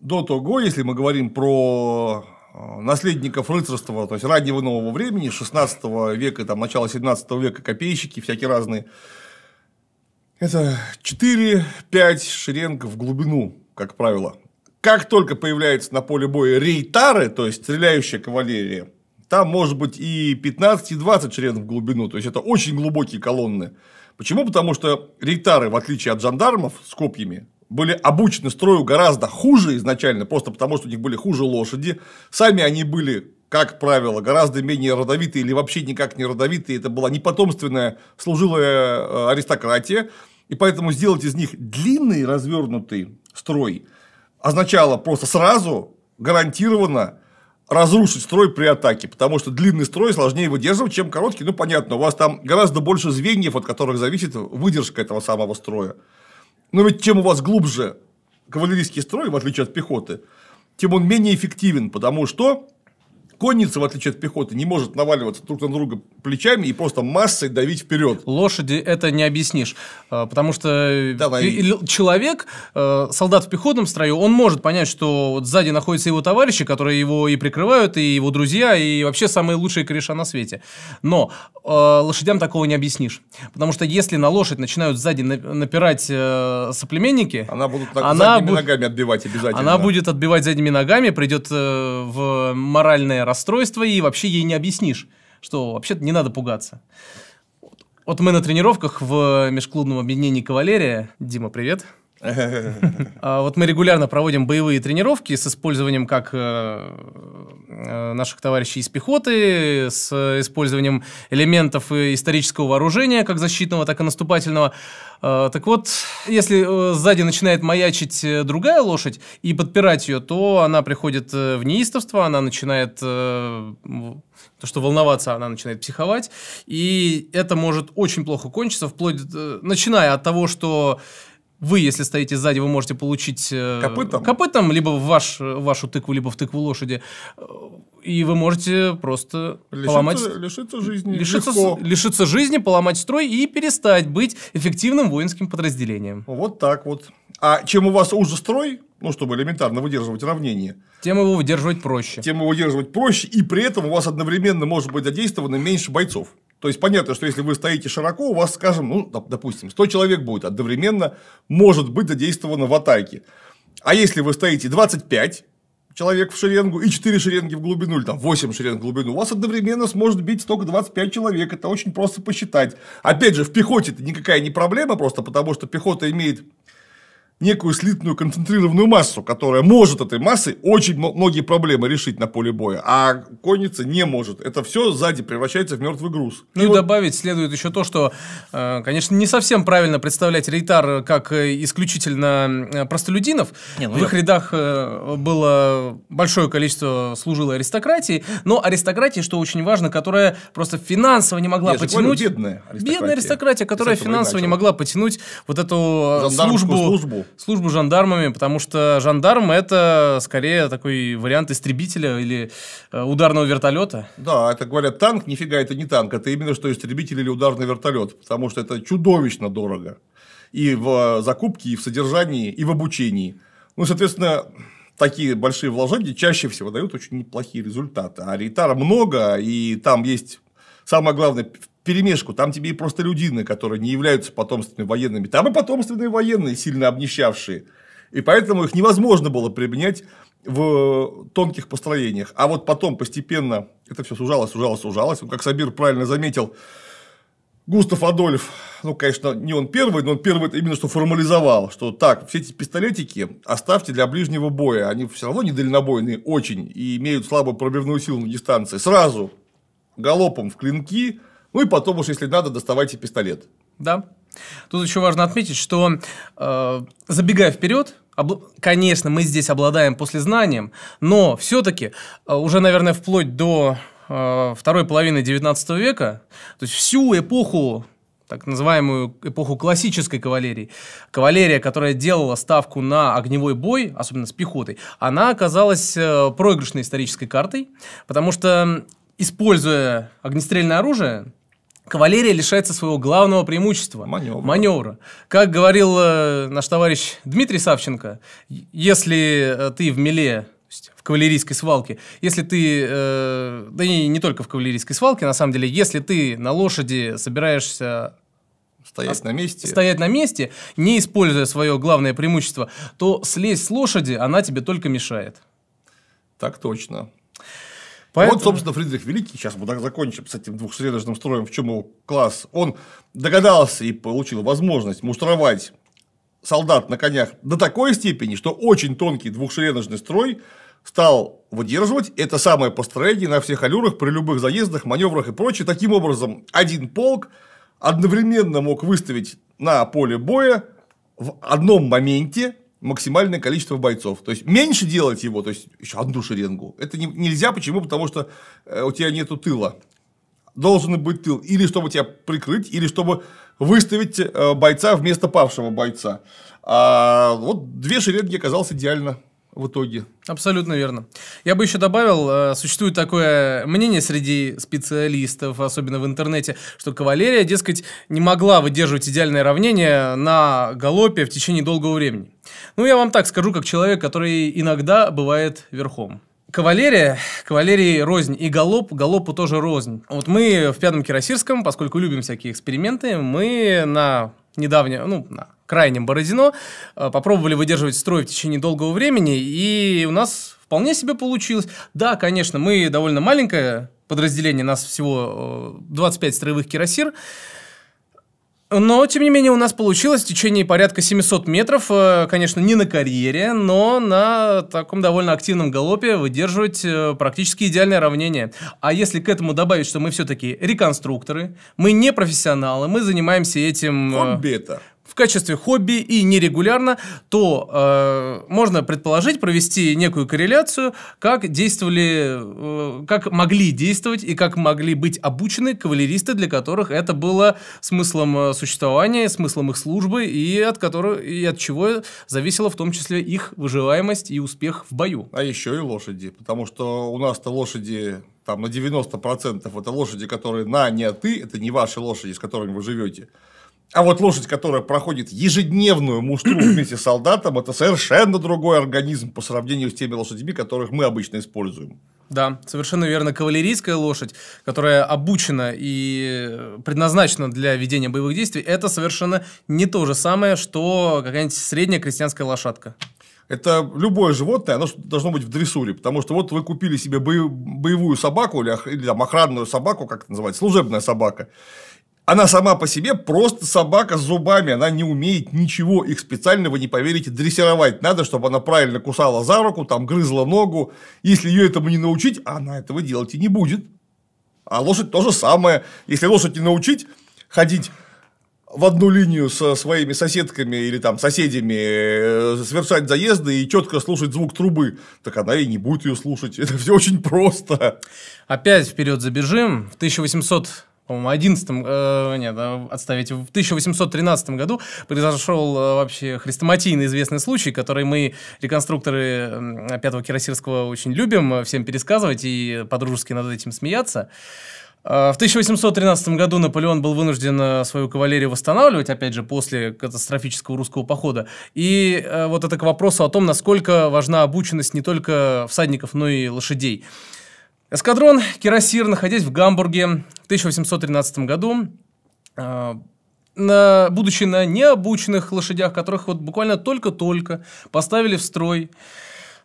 До того, если мы говорим про э, наследников рыцарства, то есть раннего нового времени, 16 века, там, начала 17 века, копейщики всякие разные, это 4-5 шеренг в глубину, как правило. Как только появляется на поле боя рейтары, то есть стреляющая кавалерия, там может быть и 15, и 20 шеренг в глубину. То есть, это очень глубокие колонны. Почему? Потому что рейтары, в отличие от жандармов с копьями, были обучены строю гораздо хуже изначально, просто потому что у них были хуже лошади. Сами они были как правило, гораздо менее родовитые или вообще никак не родовитые. Это была непотомственная служилая э, аристократия. И поэтому сделать из них длинный развернутый строй означало просто сразу гарантированно разрушить строй при атаке, потому что длинный строй сложнее выдерживать, чем короткий. Ну, понятно, у вас там гораздо больше звеньев, от которых зависит выдержка этого самого строя. Но ведь чем у вас глубже кавалерийский строй, в отличие от пехоты, тем он менее эффективен, потому что Конница, в отличие от пехоты, не может наваливаться друг на друга плечами и просто массой давить вперед. Лошади это не объяснишь. А, потому что э, Давай. человек, э, солдат в пехотном строю, он может понять, что вот сзади находятся его товарищи, которые его и прикрывают, и его друзья, и вообще самые лучшие кореша на свете. Но э, лошадям такого не объяснишь. Потому что если на лошадь начинают сзади напирать соплеменники, она будет так, она задними бу... ногами отбивать обязательно. Она будет отбивать задними ногами, придет в моральное расстройство, и вообще ей не объяснишь, что вообще-то не надо пугаться. Вот мы на тренировках в межклубном объединении «Кавалерия». Дима, привет. А вот мы регулярно проводим боевые тренировки с использованием как э, э, наших товарищей из пехоты, с использованием элементов исторического вооружения, как защитного, так и наступательного. А, так вот, если э, сзади начинает маячить другая лошадь и подпирать ее, то она приходит в неистовство, она начинает то, что волноваться, она начинает психовать, и это может очень плохо кончиться, вплоть начиная от того, что вы, если стоите сзади, вы можете получить э, копытом, копытом либо в ваш, вашу тыкву, либо в тыкву лошади. Э, и вы можете просто лишиться, поломать... Лишиться жизни лишиться, легко. лишиться жизни, поломать строй и перестать быть эффективным воинским подразделением. Вот так вот. А чем у вас уже строй, ну, чтобы элементарно выдерживать равнение. Тем его выдерживать проще. Тем его выдерживать проще, и при этом у вас одновременно может быть задействовано меньше бойцов. То есть, понятно, что если вы стоите широко, у вас, скажем, ну, допустим, 100 человек будет одновременно, может быть, задействовано в атаке. А если вы стоите 25 человек в шеренгу и 4 шеренги в глубину, или там 8 шеренг в глубину, у вас одновременно сможет бить только 25 человек. Это очень просто посчитать. Опять же, в пехоте это никакая не проблема, просто потому что пехота имеет некую слитную концентрированную массу, которая может этой массой очень многие проблемы решить на поле боя, а конница не может. Это все сзади превращается в мертвый груз. Ну и, и вот... добавить следует еще то, что, э, конечно, не совсем правильно представлять рейтар как э, исключительно э, простолюдинов. Не, ну в я... их рядах было большое количество служило аристократии, но аристократии, что очень важно, которая просто финансово не могла Нет, потянуть... Говорю, бедная аристократия. Бедная аристократия, которая финансово не могла потянуть вот эту службу, службу службу жандармами, потому что жандарм это скорее такой вариант истребителя или э, ударного вертолета. Да, это говорят танк, нифига это не танк, это именно что истребитель или ударный вертолет, потому что это чудовищно дорого и в э, закупке, и в содержании, и в обучении. Ну, соответственно, такие большие вложения чаще всего дают очень неплохие результаты. А рейтара много, и там есть самое главное перемешку, там тебе и просто людины, которые не являются потомственными военными, там и потомственные военные, сильно обнищавшие. И поэтому их невозможно было применять в э, тонких построениях. А вот потом постепенно это все сужалось, сужалось, сужалось. Ну Как Сабир правильно заметил, Густав Адольф, ну, конечно, не он первый, но он первый именно что формализовал, что так, все эти пистолетики оставьте для ближнего боя, они все равно недальнобойные очень и имеют слабую пробивную силу на дистанции. Сразу галопом в клинки, ну и потом уж, если надо, доставайте пистолет. Да. Тут еще важно отметить, что э, забегая вперед, об... конечно, мы здесь обладаем послезнанием, но все-таки э, уже, наверное, вплоть до э, второй половины 19 века, то есть всю эпоху так называемую эпоху классической кавалерии. Кавалерия, которая делала ставку на огневой бой, особенно с пехотой, она оказалась э, проигрышной исторической картой, потому что, используя огнестрельное оружие, Кавалерия лишается своего главного преимущества – маневра. маневра. Как говорил э, наш товарищ Дмитрий Савченко, если э, ты в меле в кавалерийской свалке. Если ты, э, да и не только в кавалерийской свалке, на самом деле, если ты на лошади собираешься стоять на месте, стоять на месте, не используя свое главное преимущество, то слезть с лошади она тебе только мешает. Так точно. Поэтому... Вот, собственно, Фридрих Великий, сейчас мы так закончим с этим двухсредочным строем, в чем его класс, он догадался и получил возможность муштровать солдат на конях до такой степени, что очень тонкий двухшереножный строй стал выдерживать это самое построение на всех аллюрах при любых заездах, маневрах и прочее. Таким образом, один полк одновременно мог выставить на поле боя в одном моменте максимальное количество бойцов. То есть меньше делать его, то есть еще одну шеренгу. Это не, нельзя. Почему? Потому что э, у тебя нету тыла. Должен быть тыл. Или чтобы тебя прикрыть, или чтобы выставить э, бойца вместо павшего бойца. А вот две шеренги оказалось идеально в итоге. Абсолютно верно. Я бы еще добавил, э, существует такое мнение среди специалистов, особенно в интернете, что кавалерия, дескать, не могла выдерживать идеальное равнение на галопе в течение долгого времени. Ну, я вам так скажу, как человек, который иногда бывает верхом. Кавалерия, кавалерии рознь, и галоп, галопу тоже рознь. Вот мы в Пятом Кирасирском, поскольку любим всякие эксперименты, мы на недавнее, ну, на крайнем Бородино, э, попробовали выдерживать строй в течение долгого времени, и у нас вполне себе получилось. Да, конечно, мы довольно маленькое подразделение, нас всего 25 э, строевых кирасир, но, тем не менее, у нас получилось в течение порядка 700 метров, э, конечно, не на карьере, но на таком довольно активном галопе выдерживать практически идеальное равнение. А если к этому добавить, что мы все-таки реконструкторы, мы не профессионалы, мы занимаемся этим... Хобби это качестве хобби и нерегулярно, то э, можно предположить, провести некую корреляцию, как действовали, э, как могли действовать и как могли быть обучены кавалеристы, для которых это было смыслом э, существования, смыслом их службы и от которого и от чего зависела в том числе их выживаемость и успех в бою. А еще и лошади, потому что у нас-то лошади там на 90% это лошади, которые на не а ты, это не ваши лошади, с которыми вы живете. А вот лошадь, которая проходит ежедневную муштру вместе с солдатом, это совершенно другой организм по сравнению с теми лошадьми, которых мы обычно используем. Да, совершенно верно. Кавалерийская лошадь, которая обучена и предназначена для ведения боевых действий, это совершенно не то же самое, что какая-нибудь средняя крестьянская лошадка. Это любое животное, оно должно быть в дрессуре, потому что вот вы купили себе боевую собаку или, или там, охранную собаку, как это называется, служебная собака, она сама по себе просто собака с зубами, она не умеет ничего, их специально, вы не поверите, дрессировать надо, чтобы она правильно кусала за руку, там грызла ногу. Если ее этому не научить, а она этого делать и не будет. А лошадь то же самое. Если лошадь не научить ходить в одну линию со своими соседками или там соседями, э, совершать заезды и четко слушать звук трубы, так она и не будет ее слушать. Это все очень просто. Опять вперед забежим. В 1800 по-моему, 11 э, нет, отставить, в 1813 году произошел э, вообще хрестоматийно известный случай, который мы, реконструкторы Пятого Кирасирского, очень любим э, всем пересказывать и подружески над этим смеяться. Э, в 1813 году Наполеон был вынужден свою кавалерию восстанавливать, опять же, после катастрофического русского похода. И вот это к вопросу о том, насколько важна обученность не только всадников, но и лошадей. Эскадрон Кирасир, находясь в Гамбурге в 1813 году, э, на, будучи на необученных лошадях, которых вот буквально только-только поставили в строй,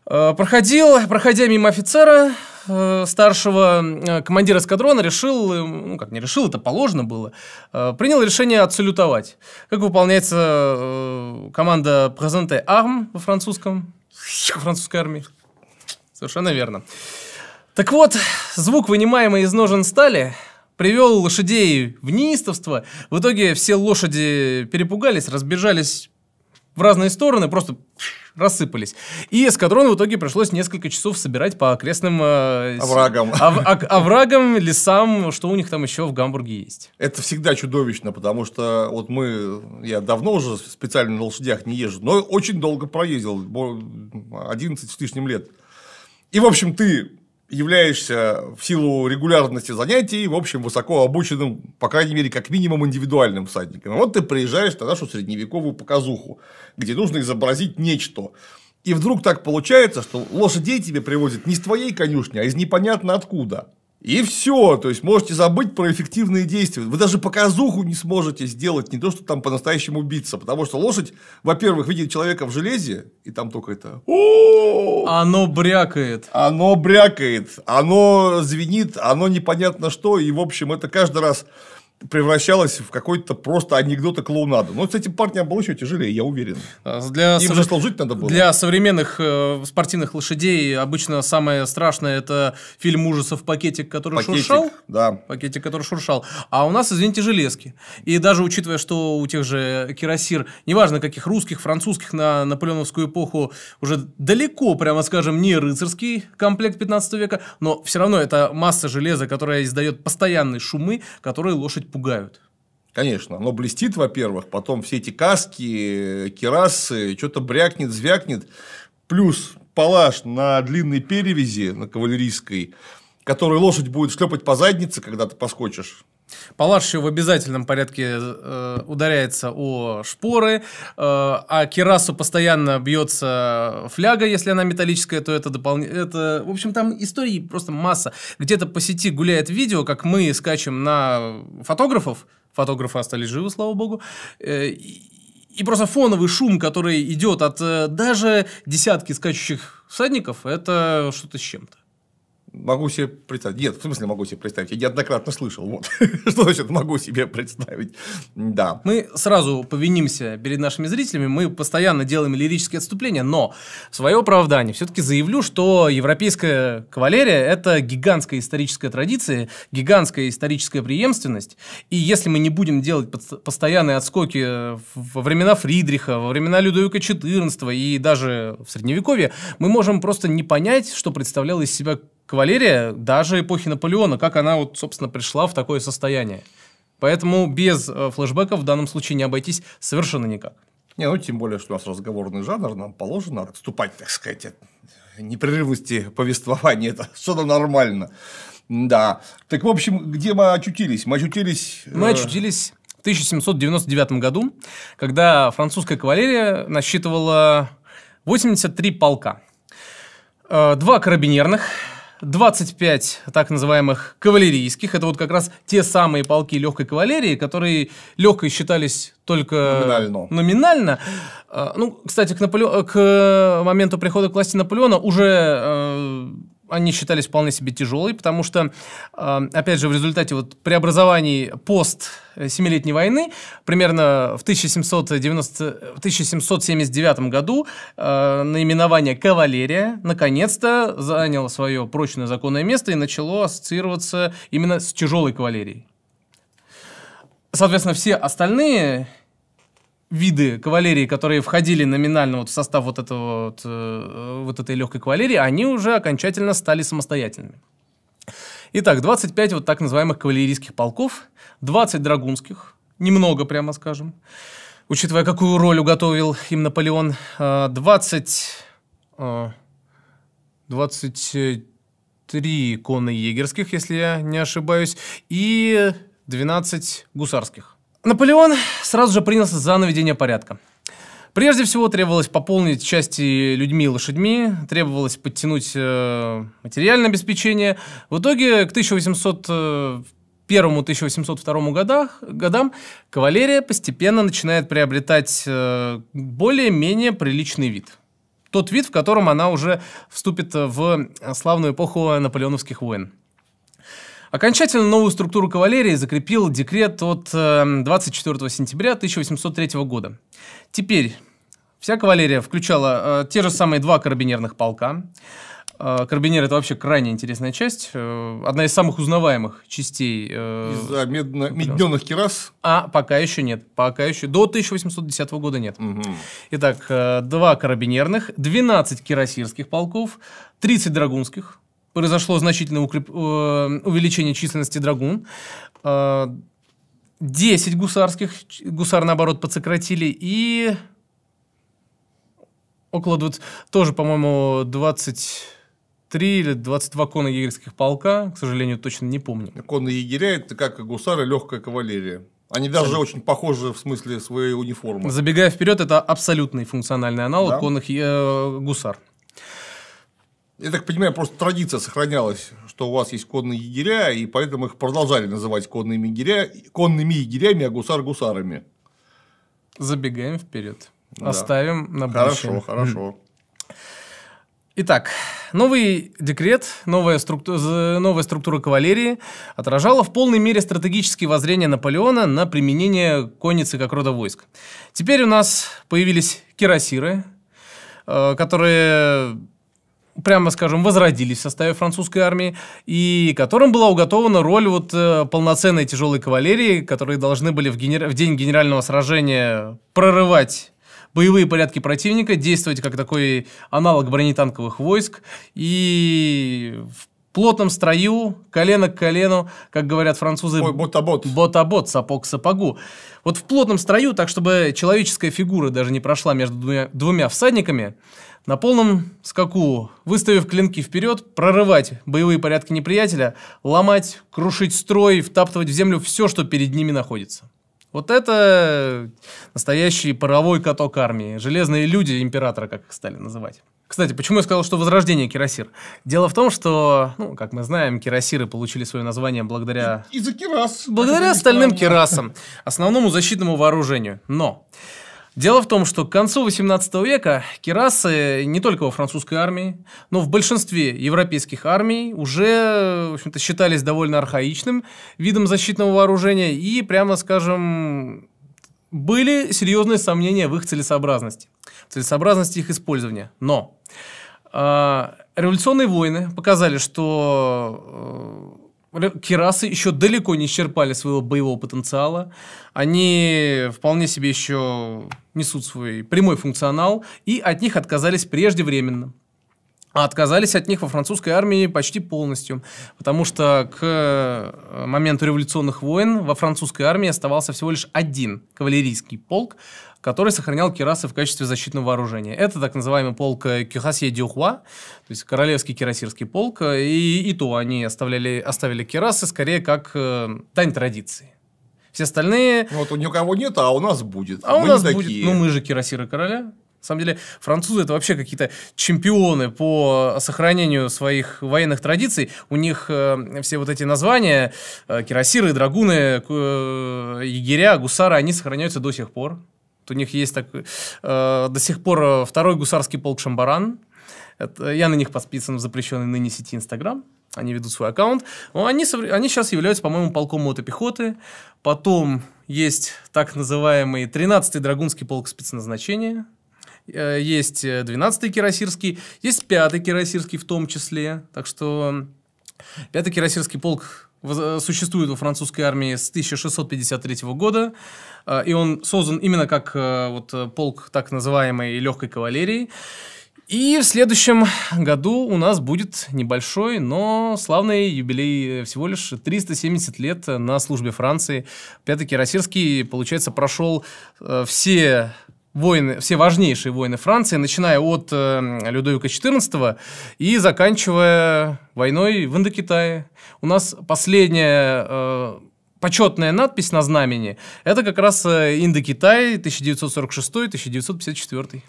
э, проходил, проходя мимо офицера, э, старшего э, командира эскадрона решил, э, ну как не решил, это положено было, э, принял решение отсалютовать. Как выполняется команда «Презенте Арм» во французском, французской армии? Совершенно верно. Так вот, звук, вынимаемый из ножен стали, привел лошадей в неистовство. В итоге все лошади перепугались, разбежались в разные стороны, просто рассыпались. И эскадрон в итоге пришлось несколько часов собирать по окрестным... Э, оврагам. Ов, ов, а, оврагам, лесам, что у них там еще в Гамбурге есть. Это всегда чудовищно, потому что вот мы... Я давно уже специально на лошадях не езжу, но очень долго проездил, 11 с лишним лет. И, в общем, ты являешься в силу регулярности занятий, в общем, высоко обученным, по крайней мере, как минимум индивидуальным всадником. вот ты приезжаешь на нашу средневековую показуху, где нужно изобразить нечто. И вдруг так получается, что лошадей тебе привозят не с твоей конюшни, а из непонятно откуда. И все, то есть можете забыть про эффективные действия. Вы даже показуху не сможете сделать, не то, что там по-настоящему биться. Потому что лошадь, во-первых, видит человека в железе, и там только это... Оно брякает. Оно брякает, оно звенит, оно непонятно что. И, в общем, это каждый раз превращалась в какой-то просто анекдота и клоунаду. Но с этим парнем было еще тяжелее, я уверен. А, для Им со... же служить надо было. Для современных э, спортивных лошадей обычно самое страшное – это фильм ужасов «Пакетик, который Пакетик, шуршал». Да. «Пакетик, который шуршал». А у нас, извините, железки. И даже учитывая, что у тех же Кирасир, неважно каких, русских, французских, на наполеоновскую эпоху уже далеко, прямо скажем, не рыцарский комплект 15 века, но все равно это масса железа, которая издает постоянные шумы, которые лошадь пугают. Конечно, оно блестит, во-первых, потом все эти каски, керасы, что-то брякнет, звякнет. Плюс палаш на длинной перевязи, на кавалерийской, который лошадь будет шлепать по заднице, когда ты поскочишь. Палаш в обязательном порядке э, ударяется о шпоры, э, а Керасу постоянно бьется фляга, если она металлическая, то это дополнительно... Это... В общем, там истории просто масса. Где-то по сети гуляет видео, как мы скачем на фотографов, фотографы остались живы, слава богу, э, и просто фоновый шум, который идет от э, даже десятки скачущих всадников, это что-то с чем-то. Могу себе представить. Нет, в смысле могу себе представить? Я неоднократно слышал. Вот. Что значит могу себе представить? Да. Мы сразу повинимся перед нашими зрителями. Мы постоянно делаем лирические отступления, но в свое оправдание все-таки заявлю, что европейская кавалерия – это гигантская историческая традиция, гигантская историческая преемственность. И если мы не будем делать постоянные отскоки во времена Фридриха, во времена Людовика XIV и даже в Средневековье, мы можем просто не понять, что представляла из себя Кавалерия даже эпохи Наполеона, как она вот, собственно, пришла в такое состояние. Поэтому без э, флешбеков в данном случае не обойтись совершенно никак. Не, ну тем более, что у нас разговорный жанр, нам положено отступать, так сказать, от непрерывности повествования. Это что-то нормально. Да. Так, в общем, где мы очутились? Мы очутились... Э, мы очутились в 1799 году, когда французская кавалерия насчитывала 83 полка. Э, два карабинерных, 25 так называемых кавалерийских. Это вот как раз те самые полки легкой кавалерии, которые легкой считались только номинально. номинально. А, ну, кстати, к, Наполе... к моменту прихода к власти Наполеона уже э, они считались вполне себе тяжелые, потому что, э, опять же, в результате вот преобразований пост э, Семилетней войны, примерно в 1790, 1779 году э, наименование «кавалерия» наконец-то заняло свое прочное законное место и начало ассоциироваться именно с тяжелой кавалерией. Соответственно, все остальные виды кавалерии, которые входили номинально вот в состав вот, этого, вот, э, вот этой легкой кавалерии, они уже окончательно стали самостоятельными. Итак, 25 вот так называемых кавалерийских полков, 20 драгунских, немного, прямо скажем, учитывая, какую роль уготовил им Наполеон, 20, 23 конно-егерских, если я не ошибаюсь, и 12 гусарских. Наполеон сразу же принялся за наведение порядка. Прежде всего требовалось пополнить части людьми и лошадьми, требовалось подтянуть э, материальное обеспечение. В итоге к 1801-1802 э, годах, годам кавалерия постепенно начинает приобретать э, более-менее приличный вид. Тот вид, в котором она уже вступит в э, славную эпоху наполеоновских войн. Окончательно новую структуру кавалерии закрепил декрет от 24 эм, сентября 1803 года. Теперь вся кавалерия включала э, те же самые два карабинерных полка. Э, это вообще крайне интересная часть, э, одна из самых узнаваемых частей. Э, Из-за медно- медненных керас? А, пока еще нет, пока еще, до 1810 года нет. Угу. Итак, два карабинерных, 12 кирасирских полков, 30 драгунских, произошло значительное укреп... Э, увеличение численности драгун. 10 э, гусарских, гусар, наоборот, подсократили, и около 20, тоже, по-моему, 23 или 22 конно-егерских полка, к сожалению, точно не помню. Конные – это как и гусары легкая кавалерия. Они даже Абсолютно. очень похожи в смысле своей униформы. Забегая вперед, это абсолютный функциональный аналог да. конных э, гусар я так понимаю, просто традиция сохранялась, что у вас есть конные егеря, и поэтому их продолжали называть конными, егеря, конными егерями, а гусар гусарами. Забегаем вперед. Да. Оставим на будущее. Хорошо, хорошо. Итак, новый декрет, новая, структу... новая структура кавалерии отражала в полной мере стратегические воззрения Наполеона на применение конницы как рода войск. Теперь у нас появились кирасиры, э, которые прямо скажем, возродились в составе французской армии, и которым была уготована роль вот э, полноценной тяжелой кавалерии, которые должны были в, генер... в день генерального сражения прорывать боевые порядки противника, действовать как такой аналог бронетанковых войск и в плотном строю, колено к колену, как говорят французы... Ой, бот-а-бот. Бот-а-бот, сапог к сапогу. Вот в плотном строю, так чтобы человеческая фигура даже не прошла между двумя, двумя всадниками, на полном скаку, выставив клинки вперед, прорывать боевые порядки неприятеля, ломать, крушить строй, втаптывать в землю все, что перед ними находится. Вот это настоящий паровой каток армии. Железные люди императора, как их стали называть. Кстати, почему я сказал, что возрождение Кирасир? Дело в том, что, ну, как мы знаем, Кирасиры получили свое название благодаря... Из-за Кирас. Благодаря остальным Кирасам. Основному защитному вооружению. Но Дело в том, что к концу XVIII века кирасы не только во французской армии, но в большинстве европейских армий уже в общем-то, считались довольно архаичным видом защитного вооружения и, прямо скажем, были серьезные сомнения в их целесообразности, целесообразности их использования. Но э, революционные войны показали, что э, Кирасы еще далеко не исчерпали своего боевого потенциала. Они вполне себе еще несут свой прямой функционал, и от них отказались преждевременно. А отказались от них во французской армии почти полностью, потому что к э, моменту революционных войн во французской армии оставался всего лишь один кавалерийский полк, который сохранял кирасы в качестве защитного вооружения. Это так называемый полк э, Кюхасье Дюхуа, то есть королевский кирасирский полк, и, и то они оставляли, оставили кирасы скорее как э, дань традиции. Все остальные... Ну, вот у никого нет, а у нас будет. А мы у нас будет. Такие. Ну, мы же кирасиры короля. На самом деле, французы это вообще какие-то чемпионы по сохранению своих военных традиций. У них э, все вот эти названия, э, кирасиры, драгуны, э, егеря, гусары, они сохраняются до сих пор. Вот у них есть так, э, до сих пор э, второй гусарский полк Шамбаран. Это, я на них подписан в запрещенной ныне сети Инстаграм они ведут свой аккаунт. Но ну, они, они сейчас являются, по-моему, полком мотопехоты. Потом есть так называемый 13-й Драгунский полк спецназначения – Э, есть 12-й э, Кирасирский, есть 5-й Кирасирский в том числе. Так что 5-й Кирасирский полк э, существует во французской армии с 1653 года, и он создан именно как вот полк так называемой легкой кавалерии. И в следующем году у нас будет небольшой, но славный юбилей, всего лишь 370 лет на службе Франции. Пятый Кирасирский, получается, прошел все войны, все важнейшие войны Франции, начиная от э, Людовика XIV и заканчивая войной в Индокитае. У нас последняя э, почетная надпись на знамени – это как раз э, Индокитай 1946-1954.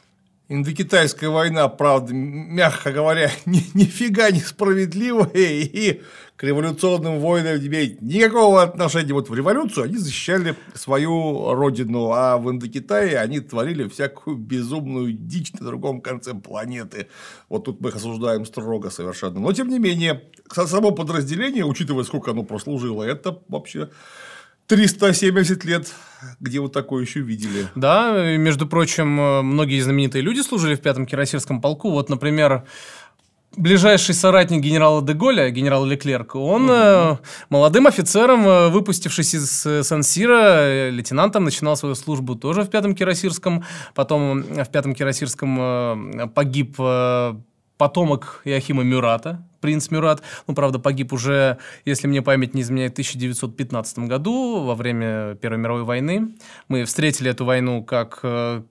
Индокитайская война, правда, мягко говоря, ни, нифига несправедливая и к революционным войнам не имеет никакого отношения. Вот в революцию они защищали свою родину, а в Индокитае они творили всякую безумную дичь на другом конце планеты. Вот тут мы их осуждаем строго совершенно. Но, тем не менее, само подразделение, учитывая, сколько оно прослужило, это вообще 370 лет, где вот такое еще видели. Да, и, между прочим, э, многие знаменитые люди служили в пятом кирасирском полку. Вот, например, ближайший соратник генерала Деголя, генерал Леклерк, он угу. молодым офицером, э, выпустившись из э, Сан-Сира, э, лейтенантом, начинал свою службу тоже в Пятом Кирасирском. Потом в Пятом Кирасирском погиб потомок Иохима Мюрата, принц Мюрат. Ну, правда, погиб уже, если мне память не изменяет, в 1915 году, во время Первой мировой войны. Мы встретили эту войну как э,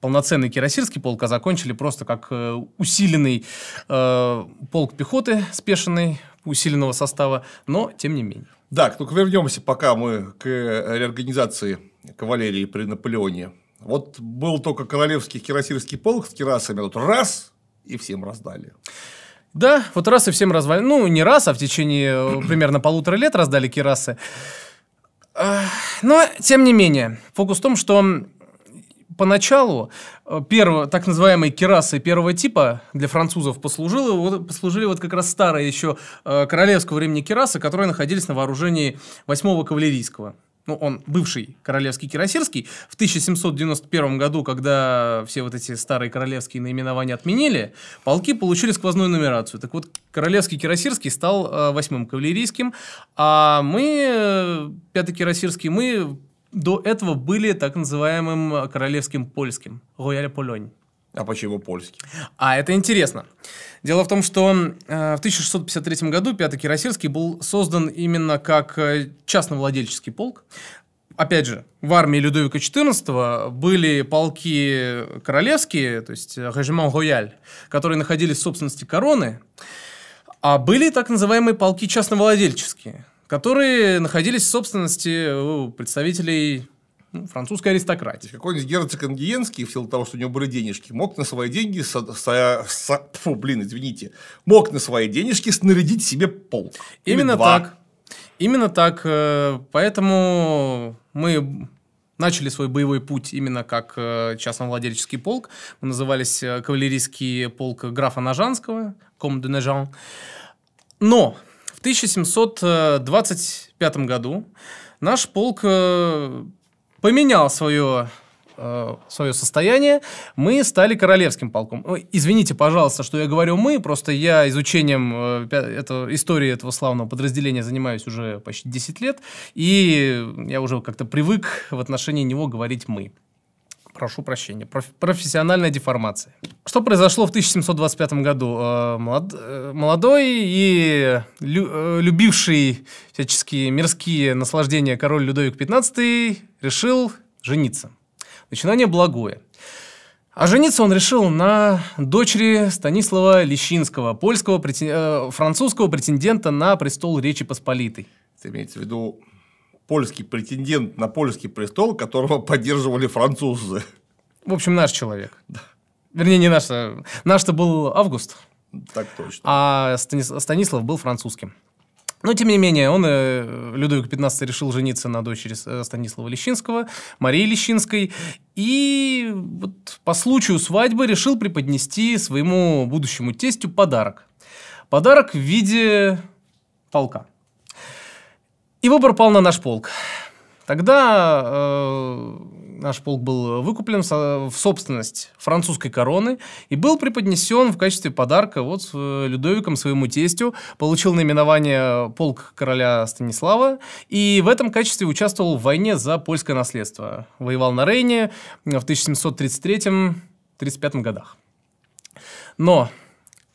полноценный кирасирский полк, а закончили просто как э, усиленный э, полк пехоты, спешенный, усиленного состава, но тем не менее. Да, только вернемся пока мы к реорганизации кавалерии при Наполеоне. Вот был только королевский кирасирский полк с кирасами, вот а раз и всем раздали. Да, вот раз и всем развали. Ну, не раз, а в течение э, примерно полутора лет раздали кирасы. Но, тем не менее, фокус в том, что поначалу э, перво, так называемые керасы первого типа для французов послужили, вот, послужили вот как раз старые еще э, королевского времени керасы, которые находились на вооружении 8-го кавалерийского ну, он бывший королевский кирасирский, в 1791 году, когда все вот эти старые королевские наименования отменили, полки получили сквозную нумерацию. Так вот, королевский кирасирский стал э, восьмым кавалерийским, а мы, э, пятый кирасирский, мы до этого были так называемым королевским польским, рояль полонь. А почему польский? А это интересно. Дело в том, что э, в 1653 году Пятый Кирасирский был создан именно как э, частновладельческий полк. Опять же, в армии Людовика XIV были полки королевские, то есть режимент э, рояль, которые находились в собственности короны, а были так называемые полки частновладельческие, которые находились в собственности представителей ну, французской аристократии. Какой-нибудь герцог Ангиенский, в силу того, что у него были денежки, мог на свои деньги, со, со, со, фу, блин, извините, мог на свои денежки снарядить себе полк. Именно так. Именно так. Э, поэтому мы начали свой боевой путь именно как э, частновладельческий полк. Мы назывались э, кавалерийский полк графа Нажанского, ком де Нажан. Но в 1725 году наш полк поменял свое э, свое состояние, мы стали королевским полком. извините, пожалуйста, что я говорю «мы», просто я изучением э, этого, истории этого славного подразделения занимаюсь уже почти 10 лет, и я уже как-то привык в отношении него говорить «мы». Прошу прощения. Проф профессиональная деформация. Что произошло в 1725 году? Э, молод молодой и лю любивший всяческие мирские наслаждения король Людовик XV решил жениться. Начинание благое. А жениться он решил на дочери Станислава Лещинского, польского, претен... Э, французского претендента на престол Речи Посполитой. Это имеется в виду польский претендент на польский престол, которого поддерживали французы. В общем, наш человек. Да. Вернее, не наш. А наш-то был Август. Так точно. А Станис... Станислав был французским. Но, тем не менее, он, э, Людовик XV, решил жениться на дочери э, Станислава Лещинского, Марии Лещинской, и вот по случаю свадьбы решил преподнести своему будущему тестю подарок. Подарок в виде полка. И выбор пал на наш полк. Тогда э, наш полк был э, выкуплен в собственность французской короны и был преподнесен в качестве подарка вот э, Людовиком своему тестю, получил наименование полк короля Станислава и в этом качестве участвовал в войне за польское наследство. Воевал на Рейне э, в 1733-35 годах. Но,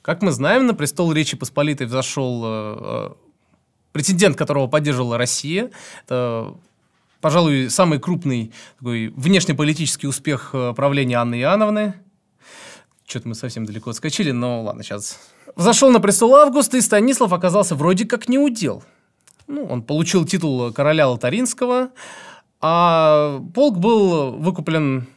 как мы знаем, на престол Речи Посполитой взошел э, претендент, которого поддерживала Россия, это пожалуй, самый крупный такой внешнеполитический успех э, правления Анны Иоанновны. Что-то мы совсем далеко отскочили, но ладно, сейчас. Взошел на престол Августа, и Станислав оказался вроде как неудел. Ну, он получил титул короля Лотаринского, а полк был выкуплен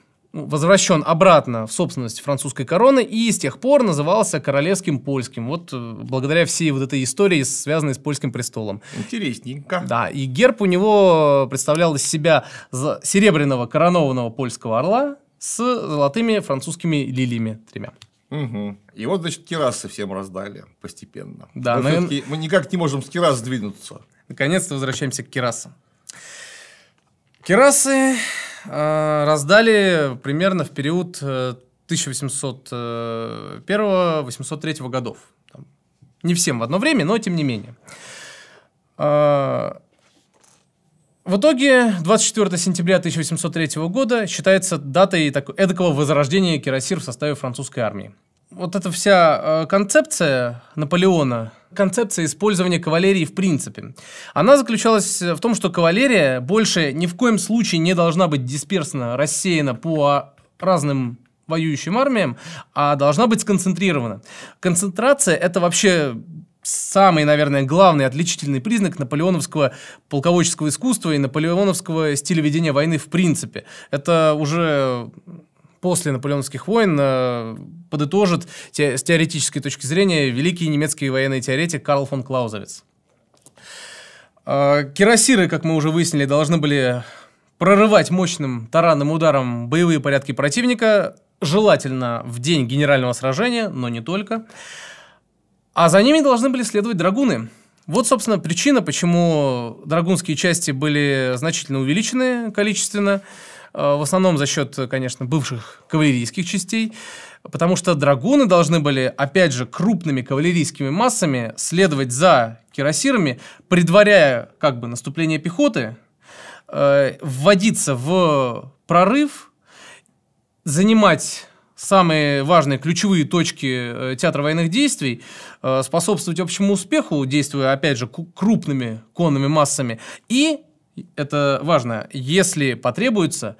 возвращен обратно в собственность французской короны и с тех пор назывался королевским польским. Вот э, благодаря всей вот этой истории, связанной с польским престолом. Интересненько. Да, и герб у него э, представлял из себя серебряного коронованного польского орла с золотыми французскими лилиями тремя. Угу. И вот, значит, террасы всем раздали постепенно. Да, но... но... Мы никак не можем с террас сдвинуться. Наконец-то возвращаемся к керасам. Керасы а, раздали примерно в период 1801 э, 1803 э, годов. Не всем в одно время, но тем не менее. А, в итоге 24 сентября 1803 года считается датой так, эдакого возрождения кирасир в составе французской армии вот эта вся э, концепция Наполеона, концепция использования кавалерии в принципе, она заключалась в том, что кавалерия больше ни в коем случае не должна быть дисперсна, рассеяна по разным воюющим армиям, а должна быть сконцентрирована. Концентрация – это вообще самый, наверное, главный отличительный признак наполеоновского полководческого искусства и наполеоновского стиля ведения войны в принципе. Это уже после наполеоновских войн э, подытожит те, с теоретической точки зрения великий немецкий военный теоретик Карл фон Клаузовец. Э, Кирасиры, как мы уже выяснили, должны были прорывать мощным таранным ударом боевые порядки противника, желательно в день генерального сражения, но не только. А за ними должны были следовать драгуны. Вот, собственно, причина, почему драгунские части были значительно увеличены количественно – Э, в основном за счет, конечно, бывших кавалерийских частей, потому что драгуны должны были, опять же, крупными кавалерийскими массами следовать за кирасирами, предваряя как бы наступление пехоты, э, вводиться в прорыв, занимать самые важные ключевые точки э, театра военных действий, способствовать общему успеху, действуя, опять же, крупными конными массами, и это важно, если потребуется,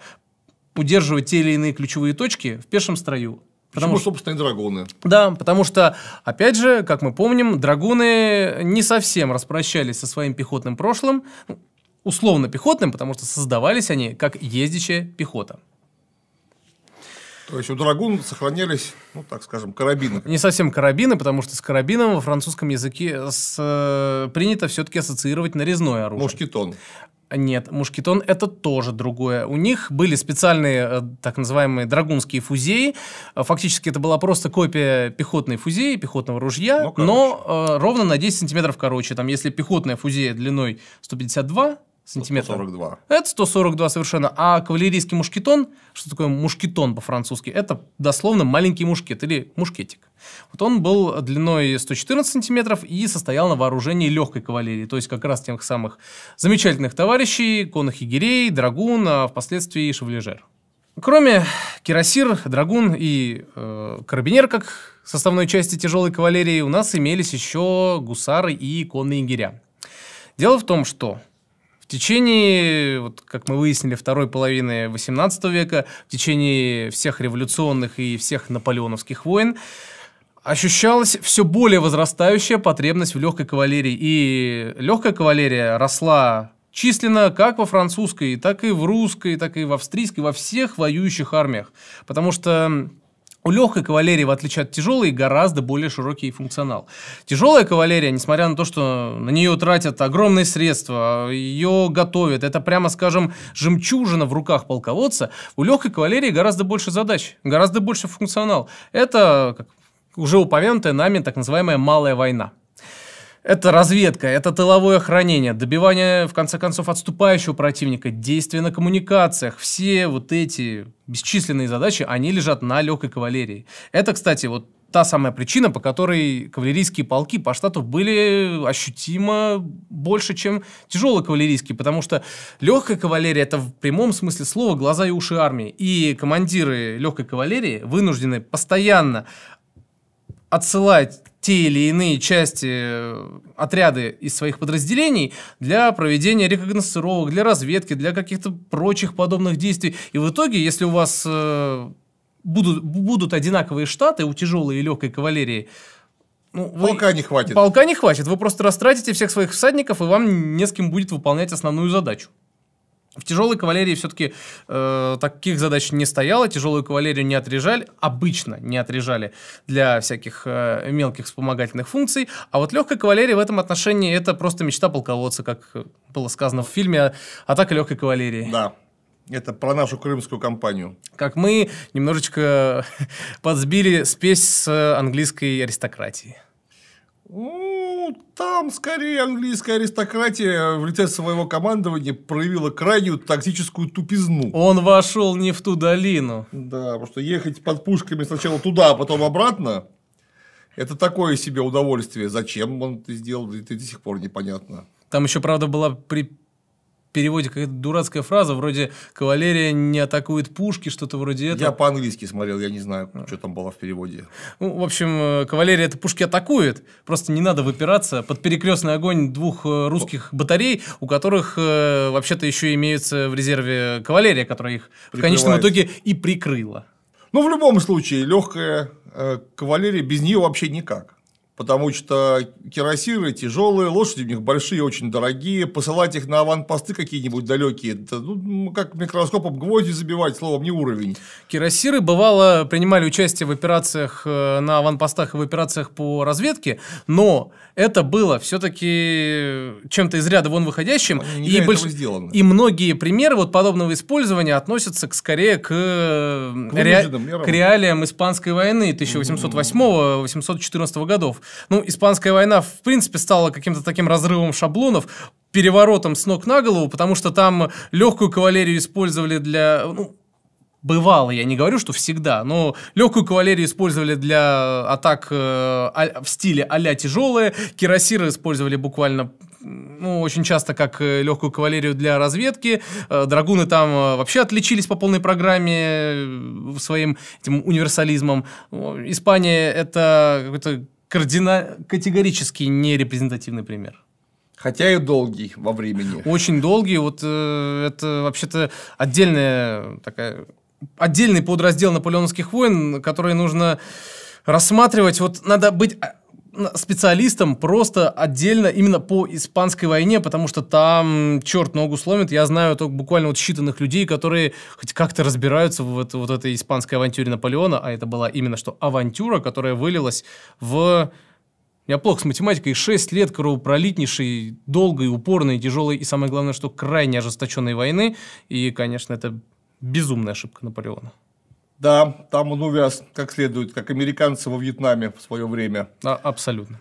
удерживать те или иные ключевые точки в пешем строю. Потому Почему, что... собственно, и драгуны? Да, потому что, опять же, как мы помним, драгуны не совсем распрощались со своим пехотным прошлым, ну, условно пехотным, потому что создавались они как ездящая пехота. То есть у драгун сохранялись, ну так скажем, карабины. Не совсем карабины, потому что с карабином во французском языке с, э, принято все-таки ассоциировать нарезное оружие. Мушкетон. Нет, мушкетон это тоже другое. У них были специальные э, так называемые драгунские фузеи. Э, фактически это была просто копия пехотной фузеи, пехотного ружья, ну, но э, ровно на 10 сантиметров короче. Там, если пехотная фузея длиной 152 сантиметра. 142. Это 142 совершенно. А кавалерийский мушкетон, что такое мушкетон по-французски, это дословно маленький мушкет или мушкетик. Вот он был длиной 114 сантиметров и состоял на вооружении легкой кавалерии, то есть как раз тех самых замечательных товарищей, конных егерей, драгун, а впоследствии шевлежер. Кроме кирасир, драгун и э, карабинер, как составной части тяжелой кавалерии, у нас имелись еще гусары и конные егеря. Дело в том, что в течение, вот, как мы выяснили, второй половины XVIII века, в течение всех революционных и всех наполеоновских войн, ощущалась все более возрастающая потребность в легкой кавалерии. И легкая кавалерия росла численно как во французской, так и в русской, так и в австрийской, во всех воюющих армиях. Потому что у легкой кавалерии, в отличие от тяжелой, гораздо более широкий функционал. Тяжелая кавалерия, несмотря на то, что на нее тратят огромные средства, ее готовят, это, прямо скажем, жемчужина в руках полководца, у легкой кавалерии гораздо больше задач, гораздо больше функционал. Это, как уже упомянутая нами так называемая «малая война». Это разведка, это тыловое хранение, добивание, в конце концов, отступающего противника, действия на коммуникациях. Все вот эти бесчисленные задачи, они лежат на легкой кавалерии. Это, кстати, вот та самая причина, по которой кавалерийские полки по штату были ощутимо больше, чем тяжелые кавалерийские, потому что легкая кавалерия это в прямом смысле слова глаза и уши армии. И командиры легкой кавалерии вынуждены постоянно отсылать те или иные части, э, отряды из своих подразделений для проведения рекогносцировок, для разведки, для каких-то прочих подобных действий. И в итоге, если у вас э, будут, будут одинаковые штаты у тяжелой и легкой кавалерии, ну, вы... Полка не хватит. Полка не хватит. Вы просто растратите всех своих всадников, и вам не с кем будет выполнять основную задачу. В тяжелой кавалерии все-таки э, таких задач не стояло, тяжелую кавалерию не отрежали, обычно не отрежали для всяких э, мелких вспомогательных функций, а вот легкая кавалерия в этом отношении это просто мечта полководца, как было сказано в фильме «Атака легкой кавалерии». Да, это про нашу крымскую компанию. Как мы немножечко подсбили спесь с английской аристократией. Ну, там скорее английская аристократия в лице своего командования проявила крайнюю тактическую тупизну. Он вошел не в ту долину. Да, потому что ехать под пушками сначала туда, а потом обратно, это такое себе удовольствие. Зачем он это сделал, это до сих пор непонятно. Там еще, правда, была при переводе какая-то дурацкая фраза, вроде «кавалерия не атакует пушки», что-то вроде этого. Я по-английски смотрел, я не знаю, а. что там было в переводе. Ну, в общем, э, кавалерия это пушки атакует, просто не надо выпираться под перекрестный огонь двух э, русских батарей, у которых э, вообще-то еще имеется в резерве кавалерия, которая их в конечном итоге и прикрыла. Ну, в любом случае, легкая э, кавалерия, без нее вообще никак потому что кирасиры тяжелые, лошади у них большие, очень дорогие, посылать их на аванпосты какие-нибудь далекие, это, ну, как микроскопом гвозди забивать, словом, не уровень. Кирасиры, бывало, принимали участие в операциях э, на аванпостах и в операциях по разведке, но это было все-таки чем-то из ряда вон выходящим. И, больш... и многие примеры вот подобного использования относятся к, скорее к, э, к, ре... к реалиям Испанской войны 1808-1814 годов. Ну, Испанская война, в принципе, стала каким-то таким разрывом шаблонов, переворотом с ног на голову, потому что там легкую кавалерию использовали для... Ну, бывало, я не говорю, что всегда, но легкую кавалерию использовали для атак э, а, в стиле а-ля тяжелые, кирасиры использовали буквально ну, очень часто как э, легкую кавалерию для разведки. Э, драгуны там вообще отличились по полной программе своим этим универсализмом. Испания — это какой-то кардина... категорически не репрезентативный пример. Хотя и долгий во времени. Очень долгий. Вот э, это вообще-то отдельная такая отдельный подраздел наполеоновских войн, который нужно рассматривать. Вот надо быть а, специалистом просто отдельно именно по испанской войне, потому что там черт ногу сломит. Я знаю только буквально вот считанных людей, которые хоть как-то разбираются в это, вот этой испанской авантюре Наполеона, а это была именно что авантюра, которая вылилась в я плохо с математикой. Шесть лет кровопролитнейшей, долгой, упорной, тяжелой и, самое главное, что крайне ожесточенной войны. И, конечно, это безумная ошибка Наполеона. Да, там он увяз как следует, как американцы во Вьетнаме в свое время. А, абсолютно.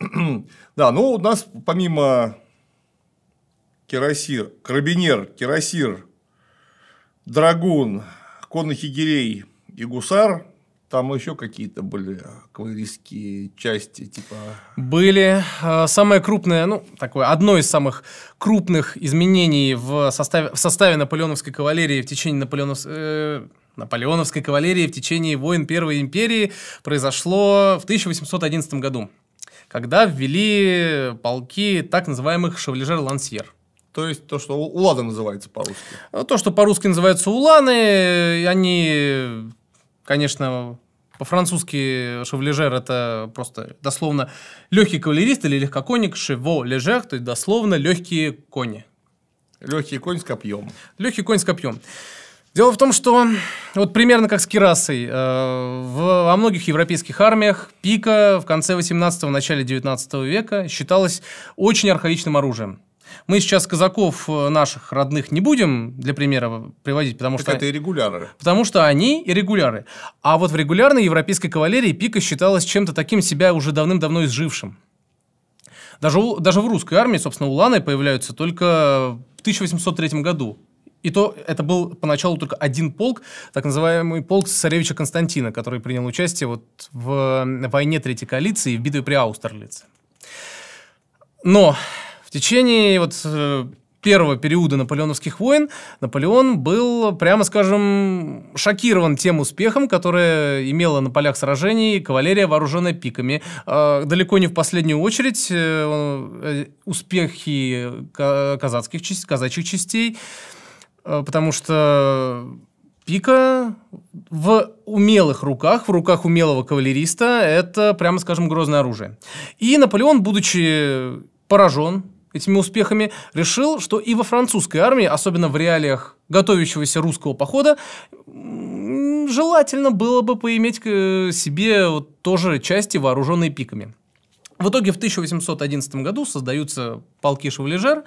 Да, ну у нас помимо керосир, карабинер, керосир, драгун, конных егерей и гусар, там еще какие-то были кавалерийские части, типа... Были. Э, самое крупное, ну, такое, одно из самых крупных изменений в составе, в составе наполеоновской кавалерии в течение наполеоновской... Э, наполеоновской кавалерии в течение войн Первой империи произошло в 1811 году, когда ввели полки так называемых шевлежер-лансьер. То есть то, что улада называется по-русски. Э, то, что по-русски называются уланы, они, конечно, по-французски шевлежер это просто дословно легкий кавалерист или легкоконник, шево лежер, то есть дословно легкие кони. Легкий конь с копьем. Легкий конь с копьем. Дело в том, что вот примерно как с Кирасой, э, в, во многих европейских армиях пика в конце 18-го, начале 19 века считалась очень архаичным оружием. Мы сейчас казаков э, наших родных не будем для примера приводить, потому так что... это иррегуляры. Потому что они и регуляры, А вот в регулярной европейской кавалерии пика считалась чем-то таким себя уже давным-давно изжившим. Даже, даже в русской армии, собственно, уланы появляются только в 1803 году. И то это был поначалу только один полк, так называемый полк царевича Константина, который принял участие вот в войне Третьей коалиции и в битве при Аустерлице. Но в течение вот э, первого периода наполеоновских войн Наполеон был, прямо скажем, шокирован тем успехом, который имела на полях сражений кавалерия, вооруженная пиками. А, далеко не в последнюю очередь э, э, успехи казацких казачьих частей. Э, потому что пика в умелых руках, в руках умелого кавалериста, это, прямо скажем, грозное оружие. И Наполеон, будучи поражен этими успехами, решил, что и во французской армии, особенно в реалиях готовящегося русского похода, желательно было бы поиметь к э, себе вот тоже части, вооруженные пиками. В итоге в 1811 году создаются полки шевлежер,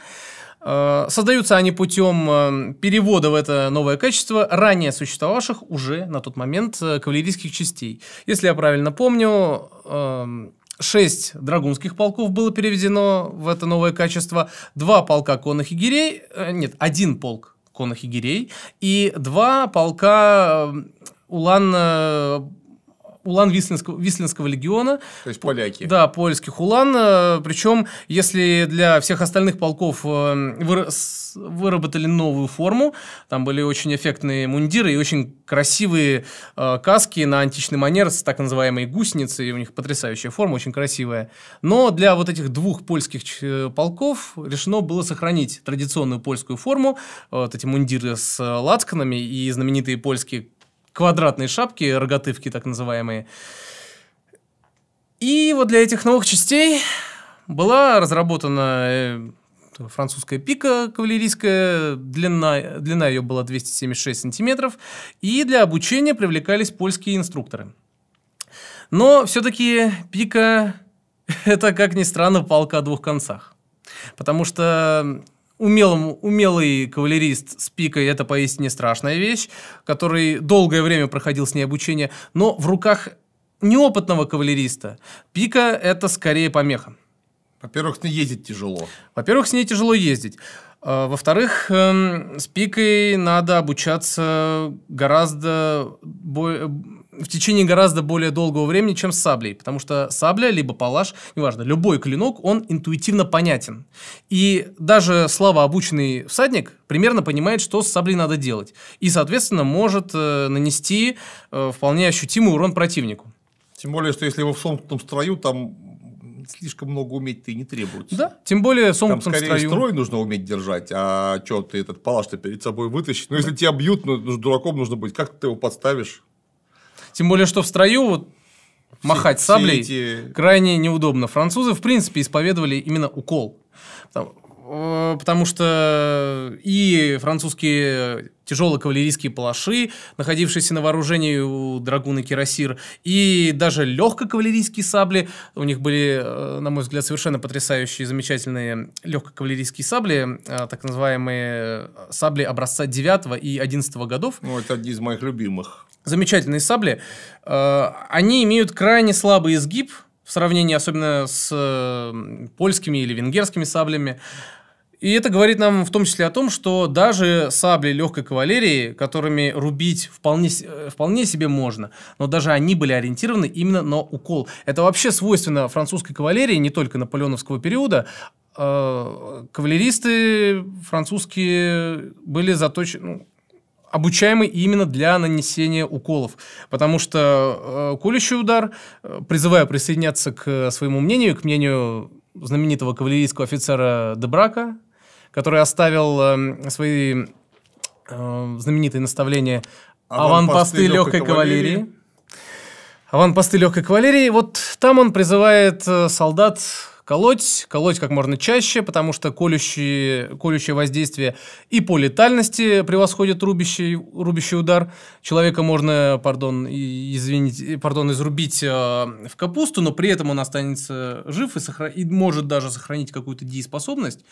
Э, создаются они путем э, перевода в это новое качество ранее существовавших уже на тот момент э, кавалерийских частей. Если я правильно помню, эм, шесть драгунских полков было переведено в это новое качество, два полка конных егерей, нет, один полк конных егерей и два полка улан улан Вислинского, Вислинского легиона. То есть поляки. Да, польских улан. Э, Причем, если для всех остальных полков э, выработали новую форму, там были очень эффектные мундиры и очень красивые э, каски на античный манер с так называемой гусеницей, у них потрясающая форма, очень красивая. Но для вот этих двух польских полков решено было сохранить традиционную польскую форму, вот эти мундиры с лацканами и знаменитые польские квадратные шапки, рогатывки так называемые. И вот для этих новых частей была разработана э, французская пика кавалерийская, длина, длина ее была 276 сантиметров, и для обучения привлекались польские инструкторы. Но все-таки пика – это, как ни странно, палка о двух концах. Потому что умелым, умелый кавалерист с пикой – это поистине страшная вещь, который долгое время проходил с ней обучение, но в руках неопытного кавалериста пика – это скорее помеха. Во-первых, с ней ездить тяжело. Во-первых, с ней тяжело ездить. А, во-вторых, эм, с пикой надо обучаться гораздо бо- в течение гораздо более долгого времени, чем с саблей, потому что сабля, либо палаш, неважно, любой клинок, он интуитивно понятен. И даже слабо обученный всадник примерно понимает, что с саблей надо делать. И, соответственно, может э, нанести э, вполне ощутимый урон противнику. Тем более, что если его в сомкнутом строю, там слишком много уметь ты не требуется. Да, тем более в сомкнутом Там, скорее, строй нужно уметь держать, а что ты этот палаш-то перед собой вытащишь. Ну, да. если тебя бьют, ну, ну дураком нужно быть. Как ты его подставишь? Тем более, что в строю вот махать саблей все эти... крайне неудобно. Французы, в принципе, исповедовали именно укол. Там, Э, потому что э, и французские тяжелые кавалерийские палаши, находившиеся на вооружении у драгуны Кирасир, и даже легкокавалерийские сабли. У них были, э, на мой взгляд, совершенно потрясающие, замечательные легкокавалерийские сабли, так называемые сабли образца 9 и 11 годов. Ну, это одни из моих любимых. Замечательные сабли. Они имеют крайне слабый изгиб в сравнении особенно с польскими или венгерскими саблями. И это говорит нам в том числе о том, что даже сабли легкой кавалерии, которыми рубить вполне, э, вполне себе можно, но даже они были ориентированы именно на укол. Это вообще свойственно французской кавалерии, не только наполеоновского периода, э, кавалеристы французские были заточены, ну, обучаемы именно для нанесения уколов. Потому что э, колющий удар, э, призывая присоединяться к своему мнению, к мнению знаменитого кавалерийского офицера Дебрака, который оставил э, свои э, знаменитые наставления «Аванпосты легкой кавалерии». кавалерии. аванпосты легкой кавалерии». Вот там он призывает э, солдат колоть, колоть как можно чаще, потому что колющие, колющее воздействие и по летальности превосходит рубящий, рубящий удар. Человека можно, пардон, извините, пардон, изрубить э, в капусту, но при этом он останется жив и, сохра... и может даже сохранить какую-то дееспособность.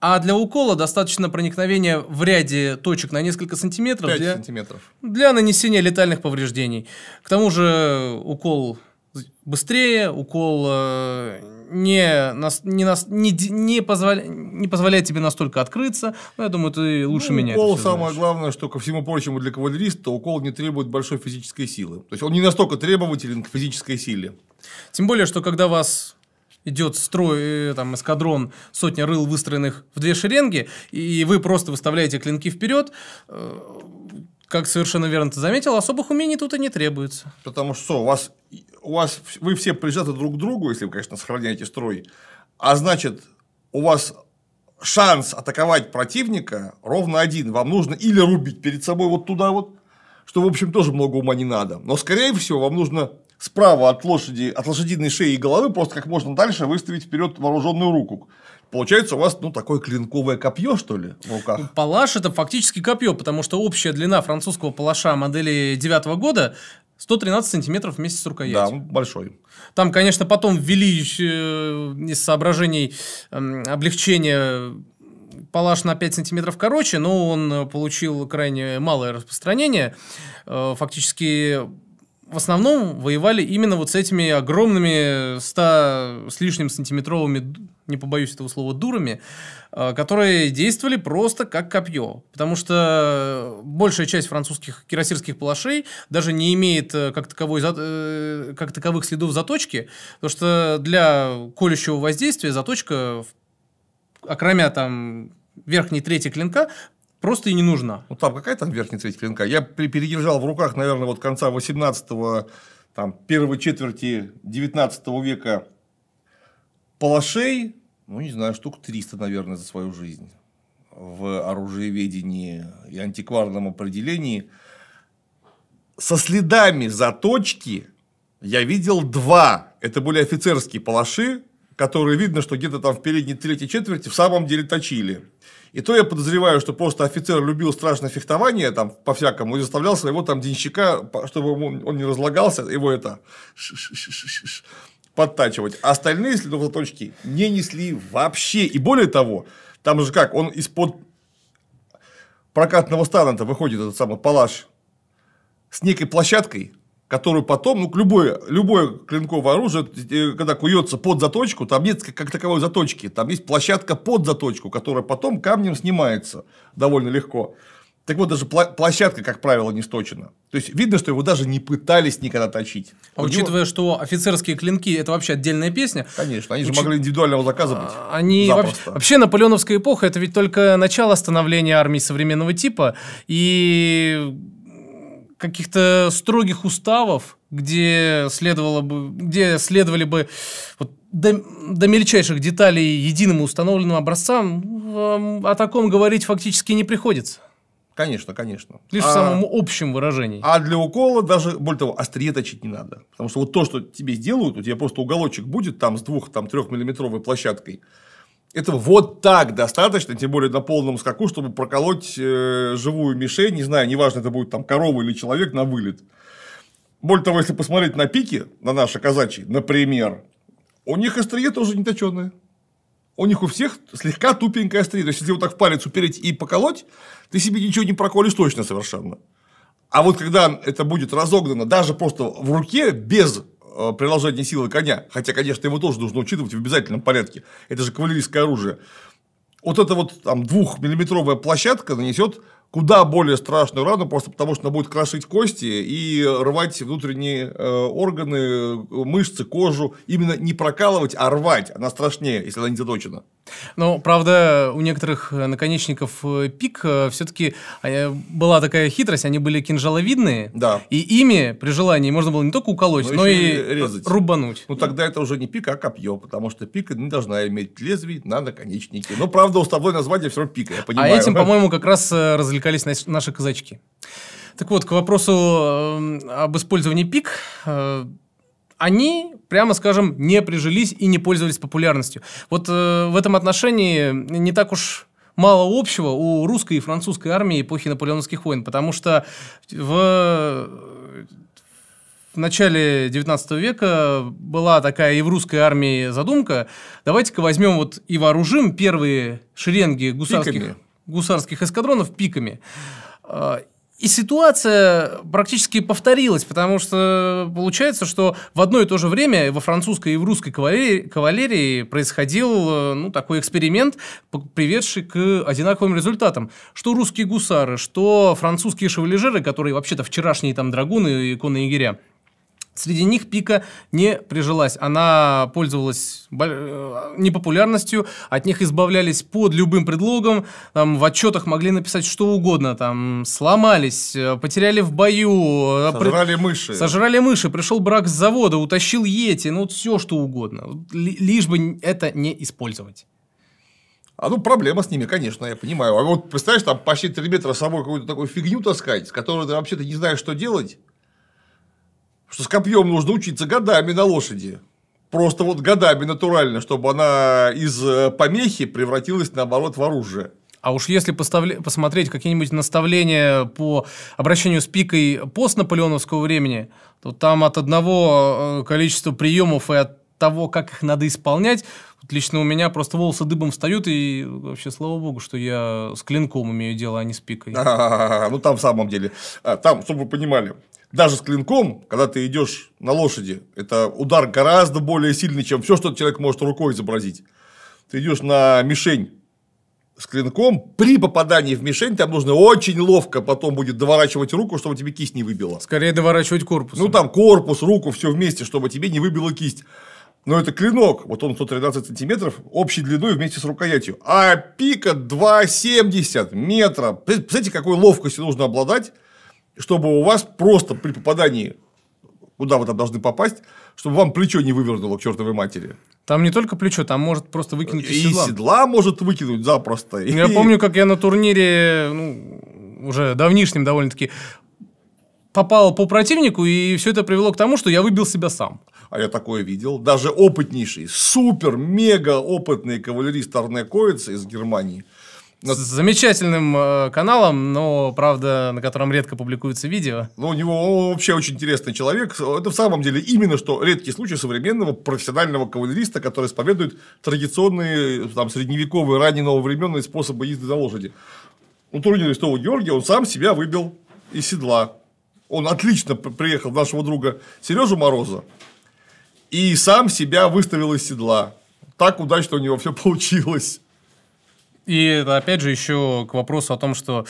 А для укола достаточно проникновения в ряде точек на несколько сантиметров. 5 для, сантиметров. Для нанесения летальных повреждений. К тому же э, укол быстрее, укол э, не, нас, не, нас, не, не, позволя, не позволяет тебе настолько открыться. Но ну, я думаю, ты лучше ну, меня. Укол самое знаешь. главное, что ко всему прочему для кавалериста укол не требует большой физической силы. То есть он не настолько требователен к физической силе. Тем более, что когда вас идет строй, э, там, эскадрон, сотня рыл, выстроенных в две шеренги, и вы просто выставляете клинки вперед, э, как совершенно верно ты заметил, особых умений тут и не требуется. Потому что у вас, у вас вы все прижаты друг к другу, если вы, конечно, сохраняете строй, а значит, у вас шанс атаковать противника ровно один. Вам нужно или рубить перед собой вот туда вот, что, в общем, тоже много ума не надо. Но, скорее всего, вам нужно справа от лошади, от лошадиной шеи и головы просто как можно дальше выставить вперед вооруженную руку. Получается, у вас ну такое клинковое копье, что ли, в руках? Палаш это фактически копье, потому что общая длина французского палаша модели 9 года 113 сантиметров вместе с рукоятью. Да, большой. Там, конечно, потом ввели э, из соображений эм, облегчения палаш на 5 сантиметров короче, но он получил крайне малое распространение. Э, фактически в основном воевали именно вот с этими огромными 100 с лишним сантиметровыми, не побоюсь этого слова, дурами, а, которые действовали просто как копье. Потому что большая часть французских кирасирских палашей даже не имеет э, как, таковой, э, как таковых следов заточки, потому что для колющего воздействия заточка, окромя там верхней трети клинка, просто и не нужна. Ну, там какая там верхняя треть клинка? Я передержал в руках, наверное, вот конца 18-го, там, первой четверти 19 века палашей, ну, не знаю, штук 300, наверное, за свою жизнь в оружиеведении и антикварном определении. Со следами заточки я видел два. Это были офицерские палаши, которые видно, что где-то там в передней третьей четверти в самом деле точили. И то я подозреваю, что просто офицер любил страшное фехтование там по-всякому и заставлял своего там денщика, чтобы он не разлагался, его это подтачивать. А остальные следов заточки не несли вообще. И более того, там же как, он из-под прокатного стана-то выходит этот самый палаш с некой площадкой, которую потом, ну, любое, любое клинковое оружие, э, когда куется под заточку, там нет как таковой заточки, там есть площадка под заточку, которая потом камнем снимается довольно легко. Так вот, даже площадка, как правило, не сточена. То есть, видно, что его даже не пытались никогда точить. А учитывая, него... что офицерские клинки – это вообще отдельная песня. Конечно, они Учит... же могли индивидуального заказа быть. А, они вообще, наполеоновская эпоха – это ведь только начало становления армии современного типа. И каких-то строгих уставов, где следовало бы, где следовали бы вот, до, до мельчайших деталей единому установленным образцам, эм, о таком говорить фактически не приходится. Конечно, конечно. Лишь а, в самом общем выражении. А для укола даже, более того, острие точить не надо. Потому что вот то, что тебе сделают, у тебя просто уголочек будет там с двух, там, трехмиллиметровой площадкой. Этого вот так достаточно, тем более на полном скаку, чтобы проколоть э, живую мишень, не знаю, неважно, это будет там корова или человек на вылет. Более того, если посмотреть на пики, на наши казачьи, например, у них острие тоже не точеное. У них у всех слегка тупенькое острие. То есть, если вот так в палец упереть и поколоть, ты себе ничего не проколешь точно совершенно. А вот когда это будет разогнано даже просто в руке без Э, приложение силы коня, хотя, конечно, его тоже нужно учитывать в обязательном порядке, это же кавалерийское оружие, вот эта вот там двухмиллиметровая площадка нанесет куда более страшную рану, просто потому что она будет крошить кости и рвать внутренние э, органы, э, мышцы, кожу. Именно не прокалывать, а рвать. Она страшнее, если она не заточена. Ну, правда, у некоторых э, наконечников пик все-таки а, была такая хитрость, они были кинжаловидные, да. и ими при желании можно было не только уколоть, но, но и резать. рубануть. Ну, тогда это уже не пик, а копье, потому что пик не должна иметь лезвий на наконечнике. Но, ну, правда, уставное название все равно пика, я а понимаю. А этим, по-моему, как раз развлекались отвлекались наши казачки. Так вот, к вопросу эм, об использовании пик. Э, они, прямо скажем, не прижились и не пользовались популярностью. Вот э, в этом отношении не так уж мало общего у русской и французской армии эпохи наполеоновских войн, потому что в в начале 19 века была такая и в русской армии задумка, давайте-ка возьмем вот и вооружим первые шеренги гусарских... Пиками гусарских эскадронов пиками. А, и ситуация практически повторилась, потому что получается, что в одно и то же время во французской и в русской кавалерии, кавалерии происходил э, ну, такой эксперимент, приведший к одинаковым результатам. Что русские гусары, что французские шевележеры, которые вообще-то вчерашние там драгуны и конные егеря – Среди них Пика не прижилась. Она пользовалась э, непопулярностью, от них избавлялись под любым предлогом, там, в отчетах могли написать что угодно, там, сломались, э, потеряли в бою. Э, Сожрали при... мыши. Сожрали мыши, пришел брак с завода, утащил Йети, ну, вот все что угодно. Лишь бы это не использовать. А ну, проблема с ними, конечно, я понимаю. А вот представляешь, там почти 3 метра с собой какую-то такую фигню таскать, с которой ты вообще-то не знаешь, что делать. Что с копьем нужно учиться годами на лошади. Просто вот годами натурально, чтобы она из э, помехи превратилась, наоборот, в оружие. А уж если поставля... посмотреть какие-нибудь наставления по обращению с пикой постнаполеоновского времени, то там от одного э, количества приемов и от того, как их надо исполнять, лично у меня просто волосы дыбом встают, и вообще, слава богу, что я с клинком имею дело, а не с пикой. А -а -а ну, там в самом деле. А, там, чтобы вы понимали, даже с клинком, когда ты идешь на лошади, это удар гораздо более сильный, чем все, что человек может рукой изобразить. Ты идешь на мишень с клинком, при попадании в мишень тебе нужно очень ловко потом будет доворачивать руку, чтобы тебе кисть не выбила. Скорее доворачивать корпус. Ну, там корпус, руку, все вместе, чтобы тебе не выбила кисть. Но это клинок, вот он 113 сантиметров, общей длиной вместе с рукоятью. А пика 2,70 метра. Представляете, какой ловкостью нужно обладать, чтобы у вас просто при попадании, куда вы там должны попасть, чтобы вам плечо не вывернуло к чертовой матери. Там не только плечо, там может просто выкинуть из седла. И седла может выкинуть запросто. Ну, я и... помню, как я на турнире, ну, уже давнишнем довольно-таки, попал по противнику, и все это привело к тому, что я выбил себя сам. А я такое видел. Даже опытнейший, супер-мега опытный кавалерист Арне Коиц из Германии но... С замечательным э, каналом, но, правда, на котором редко публикуются видео. Ну, у него он вообще очень интересный человек. Это в самом деле именно что редкий случай современного профессионального кавалериста, который исповедует традиционные, там, средневековые, ранние нововременные способы езды на лошади. У турнира Святого Георгия он сам себя выбил из седла. Он отлично приехал нашего друга Сережу Мороза и сам себя выставил из седла. Так удачно у него все получилось. И это, опять же, еще к вопросу о том, что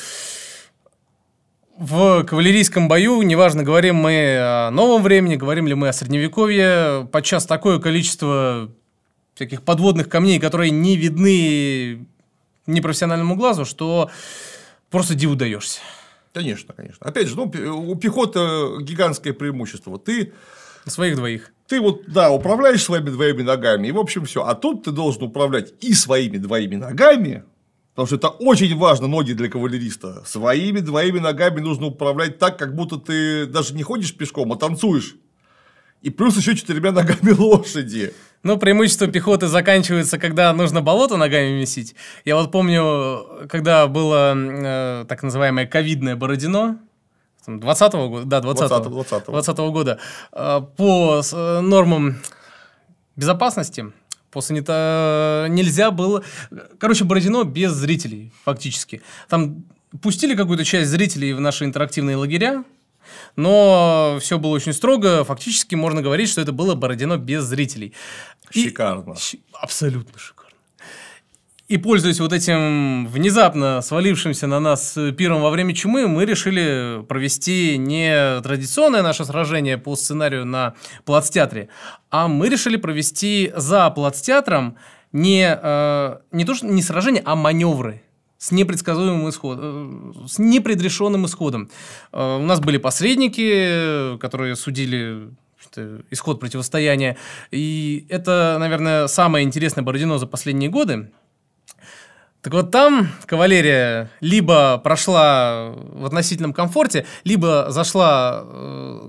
в кавалерийском бою, неважно, говорим мы о новом времени, говорим ли мы о средневековье, подчас такое количество всяких подводных камней, которые не видны непрофессиональному глазу, что просто диву даешься. Конечно, конечно. Опять же, ну, у пехоты гигантское преимущество. Ты... Своих двоих ты вот, да, управляешь своими двоими ногами, и, в общем, все. А тут ты должен управлять и своими двоими ногами, потому что это очень важно, ноги для кавалериста. Своими двоими ногами нужно управлять так, как будто ты даже не ходишь пешком, а танцуешь. И плюс еще четырьмя ногами лошади. Ну, преимущество пехоты заканчивается, когда нужно болото ногами месить. Я вот помню, когда было э, так называемое ковидное Бородино, 20 года, да, 20 -го, -го года а, по э, нормам безопасности по санита... нельзя было... Короче, Бородино без зрителей, фактически. Там пустили какую-то часть зрителей в наши интерактивные лагеря, но все было очень строго. Фактически можно говорить, что это было Бородино без зрителей. Шикарно. И... Абсолютно шикарно. И пользуясь вот этим внезапно свалившимся на нас пиром во время чумы, мы решили провести не традиционное наше сражение по сценарию на плацтеатре, а мы решили провести за плацтеатром не, э, не то что не сражение, а маневры с непредсказуемым исходом, э, с непредрешенным исходом. Э, у нас были посредники, которые судили исход противостояния. И это, наверное, самое интересное Бородино за последние годы. Так вот там кавалерия либо прошла в относительном комфорте, либо зашла э,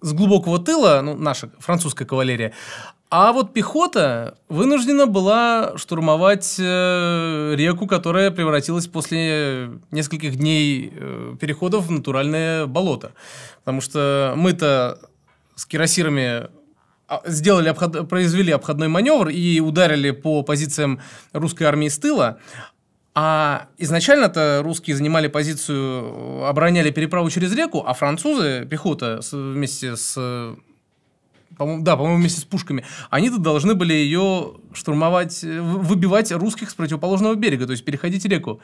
с глубокого тыла, ну, наша французская кавалерия, а вот пехота вынуждена была штурмовать э, реку, которая превратилась после нескольких дней э, переходов в натуральное болото. Потому что мы-то с кирасирами а, сделали обход... произвели обходной маневр и ударили по позициям русской армии с тыла. А изначально-то русские занимали позицию, обороняли переправу через реку, а французы, пехота вместе с по-моему, да, по-моему, вместе с пушками, они тут должны были ее штурмовать, выбивать русских с противоположного берега, то есть переходить реку.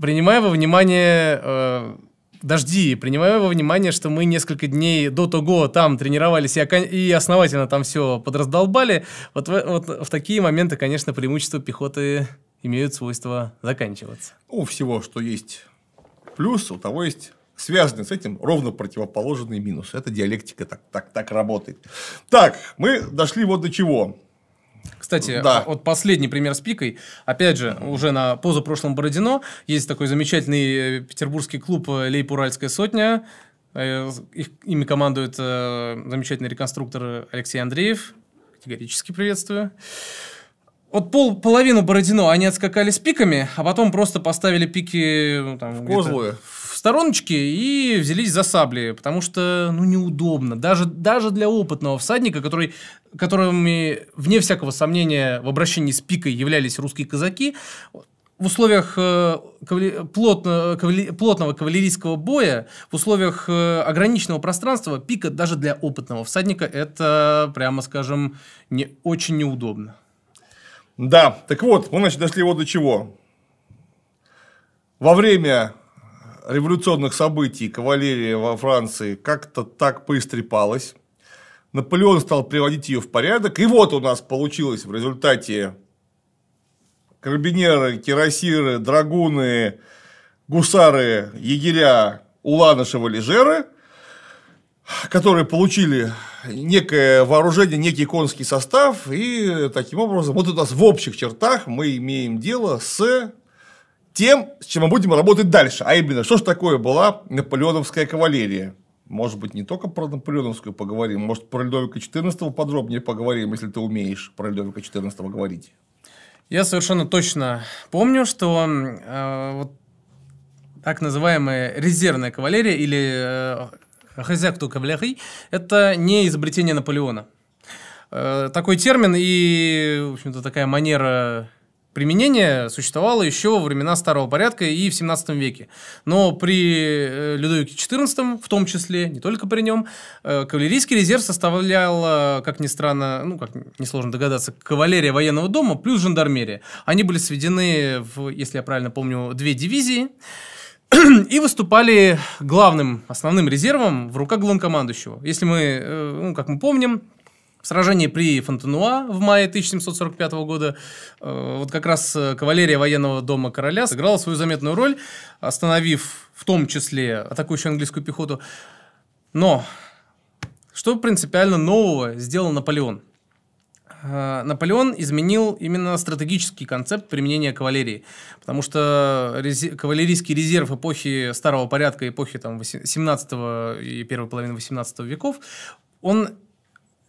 Принимая во внимание э, Дожди, принимая во внимание, что мы несколько дней до того там тренировались и, основательно там все подраздолбали, вот в, вот в такие моменты, конечно, преимущества пехоты имеют свойство заканчиваться. У всего, что есть плюс, у того есть связанный с этим ровно противоположный минус. Это диалектика так, так, так работает. Так, мы дошли вот до чего. Кстати, да. А вот последний пример с пикой. Опять же, уже на позапрошлом Бородино есть такой замечательный э, петербургский клуб э, Лейпуральская сотня». Э, их, ими командует э, замечательный реконструктор Алексей Андреев. Категорически приветствую. Вот пол, половину Бородино они отскакали с пиками, а потом просто поставили пики... Ну, там, в козлы. В стороночке и взялись за сабли, потому что, ну, неудобно. Даже, даже для опытного всадника, который, которыми, вне всякого сомнения, в обращении с пикой являлись русские казаки, в условиях э, кавали... плотно, э, кавали... плотного кавалерийского боя, в условиях э, ограниченного пространства, пика даже для опытного всадника это, прямо скажем, не очень неудобно. Да, так вот, мы, значит, дошли вот до чего. Во время революционных событий кавалерия во Франции как-то так поистрепалась. Наполеон стал приводить ее в порядок. И вот у нас получилось в результате карабинеры, кирасиры, драгуны, гусары, егеря Уланышева Лежеры, которые получили некое вооружение, некий конский состав, и таким образом вот у нас в общих чертах мы имеем дело с тем, с чем мы будем работать дальше. А именно, что же такое была наполеоновская кавалерия? Может быть, не только про наполеоновскую поговорим, может, про Людовика XIV подробнее поговорим, если ты умеешь про Людовика XIV говорить. Я совершенно точно помню, что э, вот так называемая резервная кавалерия или э, хозякту кавалерии – это не изобретение Наполеона. Э, такой термин и, в общем-то, такая манера Применение существовало еще во времена Старого Порядка и в 17 веке. Но при э, Людовике XIV, в том числе, не только при нем, э, кавалерийский резерв составлял, э, как ни странно, ну, как несложно догадаться, кавалерия военного дома плюс жандармерия. Они были сведены в, если я правильно помню, две дивизии и выступали главным, основным резервом в руках главнокомандующего. Если мы, ну, как мы помним, Сражение при Фонтенуа в мае 1745 года э, вот как раз э, кавалерия военного дома короля сыграла свою заметную роль, остановив в том числе атакующую английскую пехоту. Но что принципиально нового сделал Наполеон? Э, Наполеон изменил именно стратегический концепт применения кавалерии, потому что рез... кавалерийский резерв эпохи старого порядка, эпохи там, 17 и первой половины 18 веков, он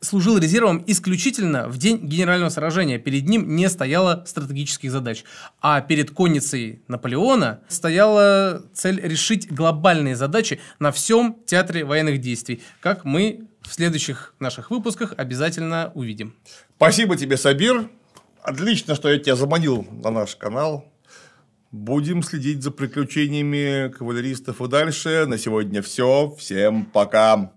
служил резервом исключительно в день генерального сражения. Перед ним не стояло стратегических задач. А перед конницей Наполеона стояла цель решить глобальные задачи на всем театре военных действий, как мы в следующих наших выпусках обязательно увидим. Спасибо тебе, Сабир. Отлично, что я тебя заманил на наш канал. Будем следить за приключениями кавалеристов и дальше. На сегодня все. Всем пока.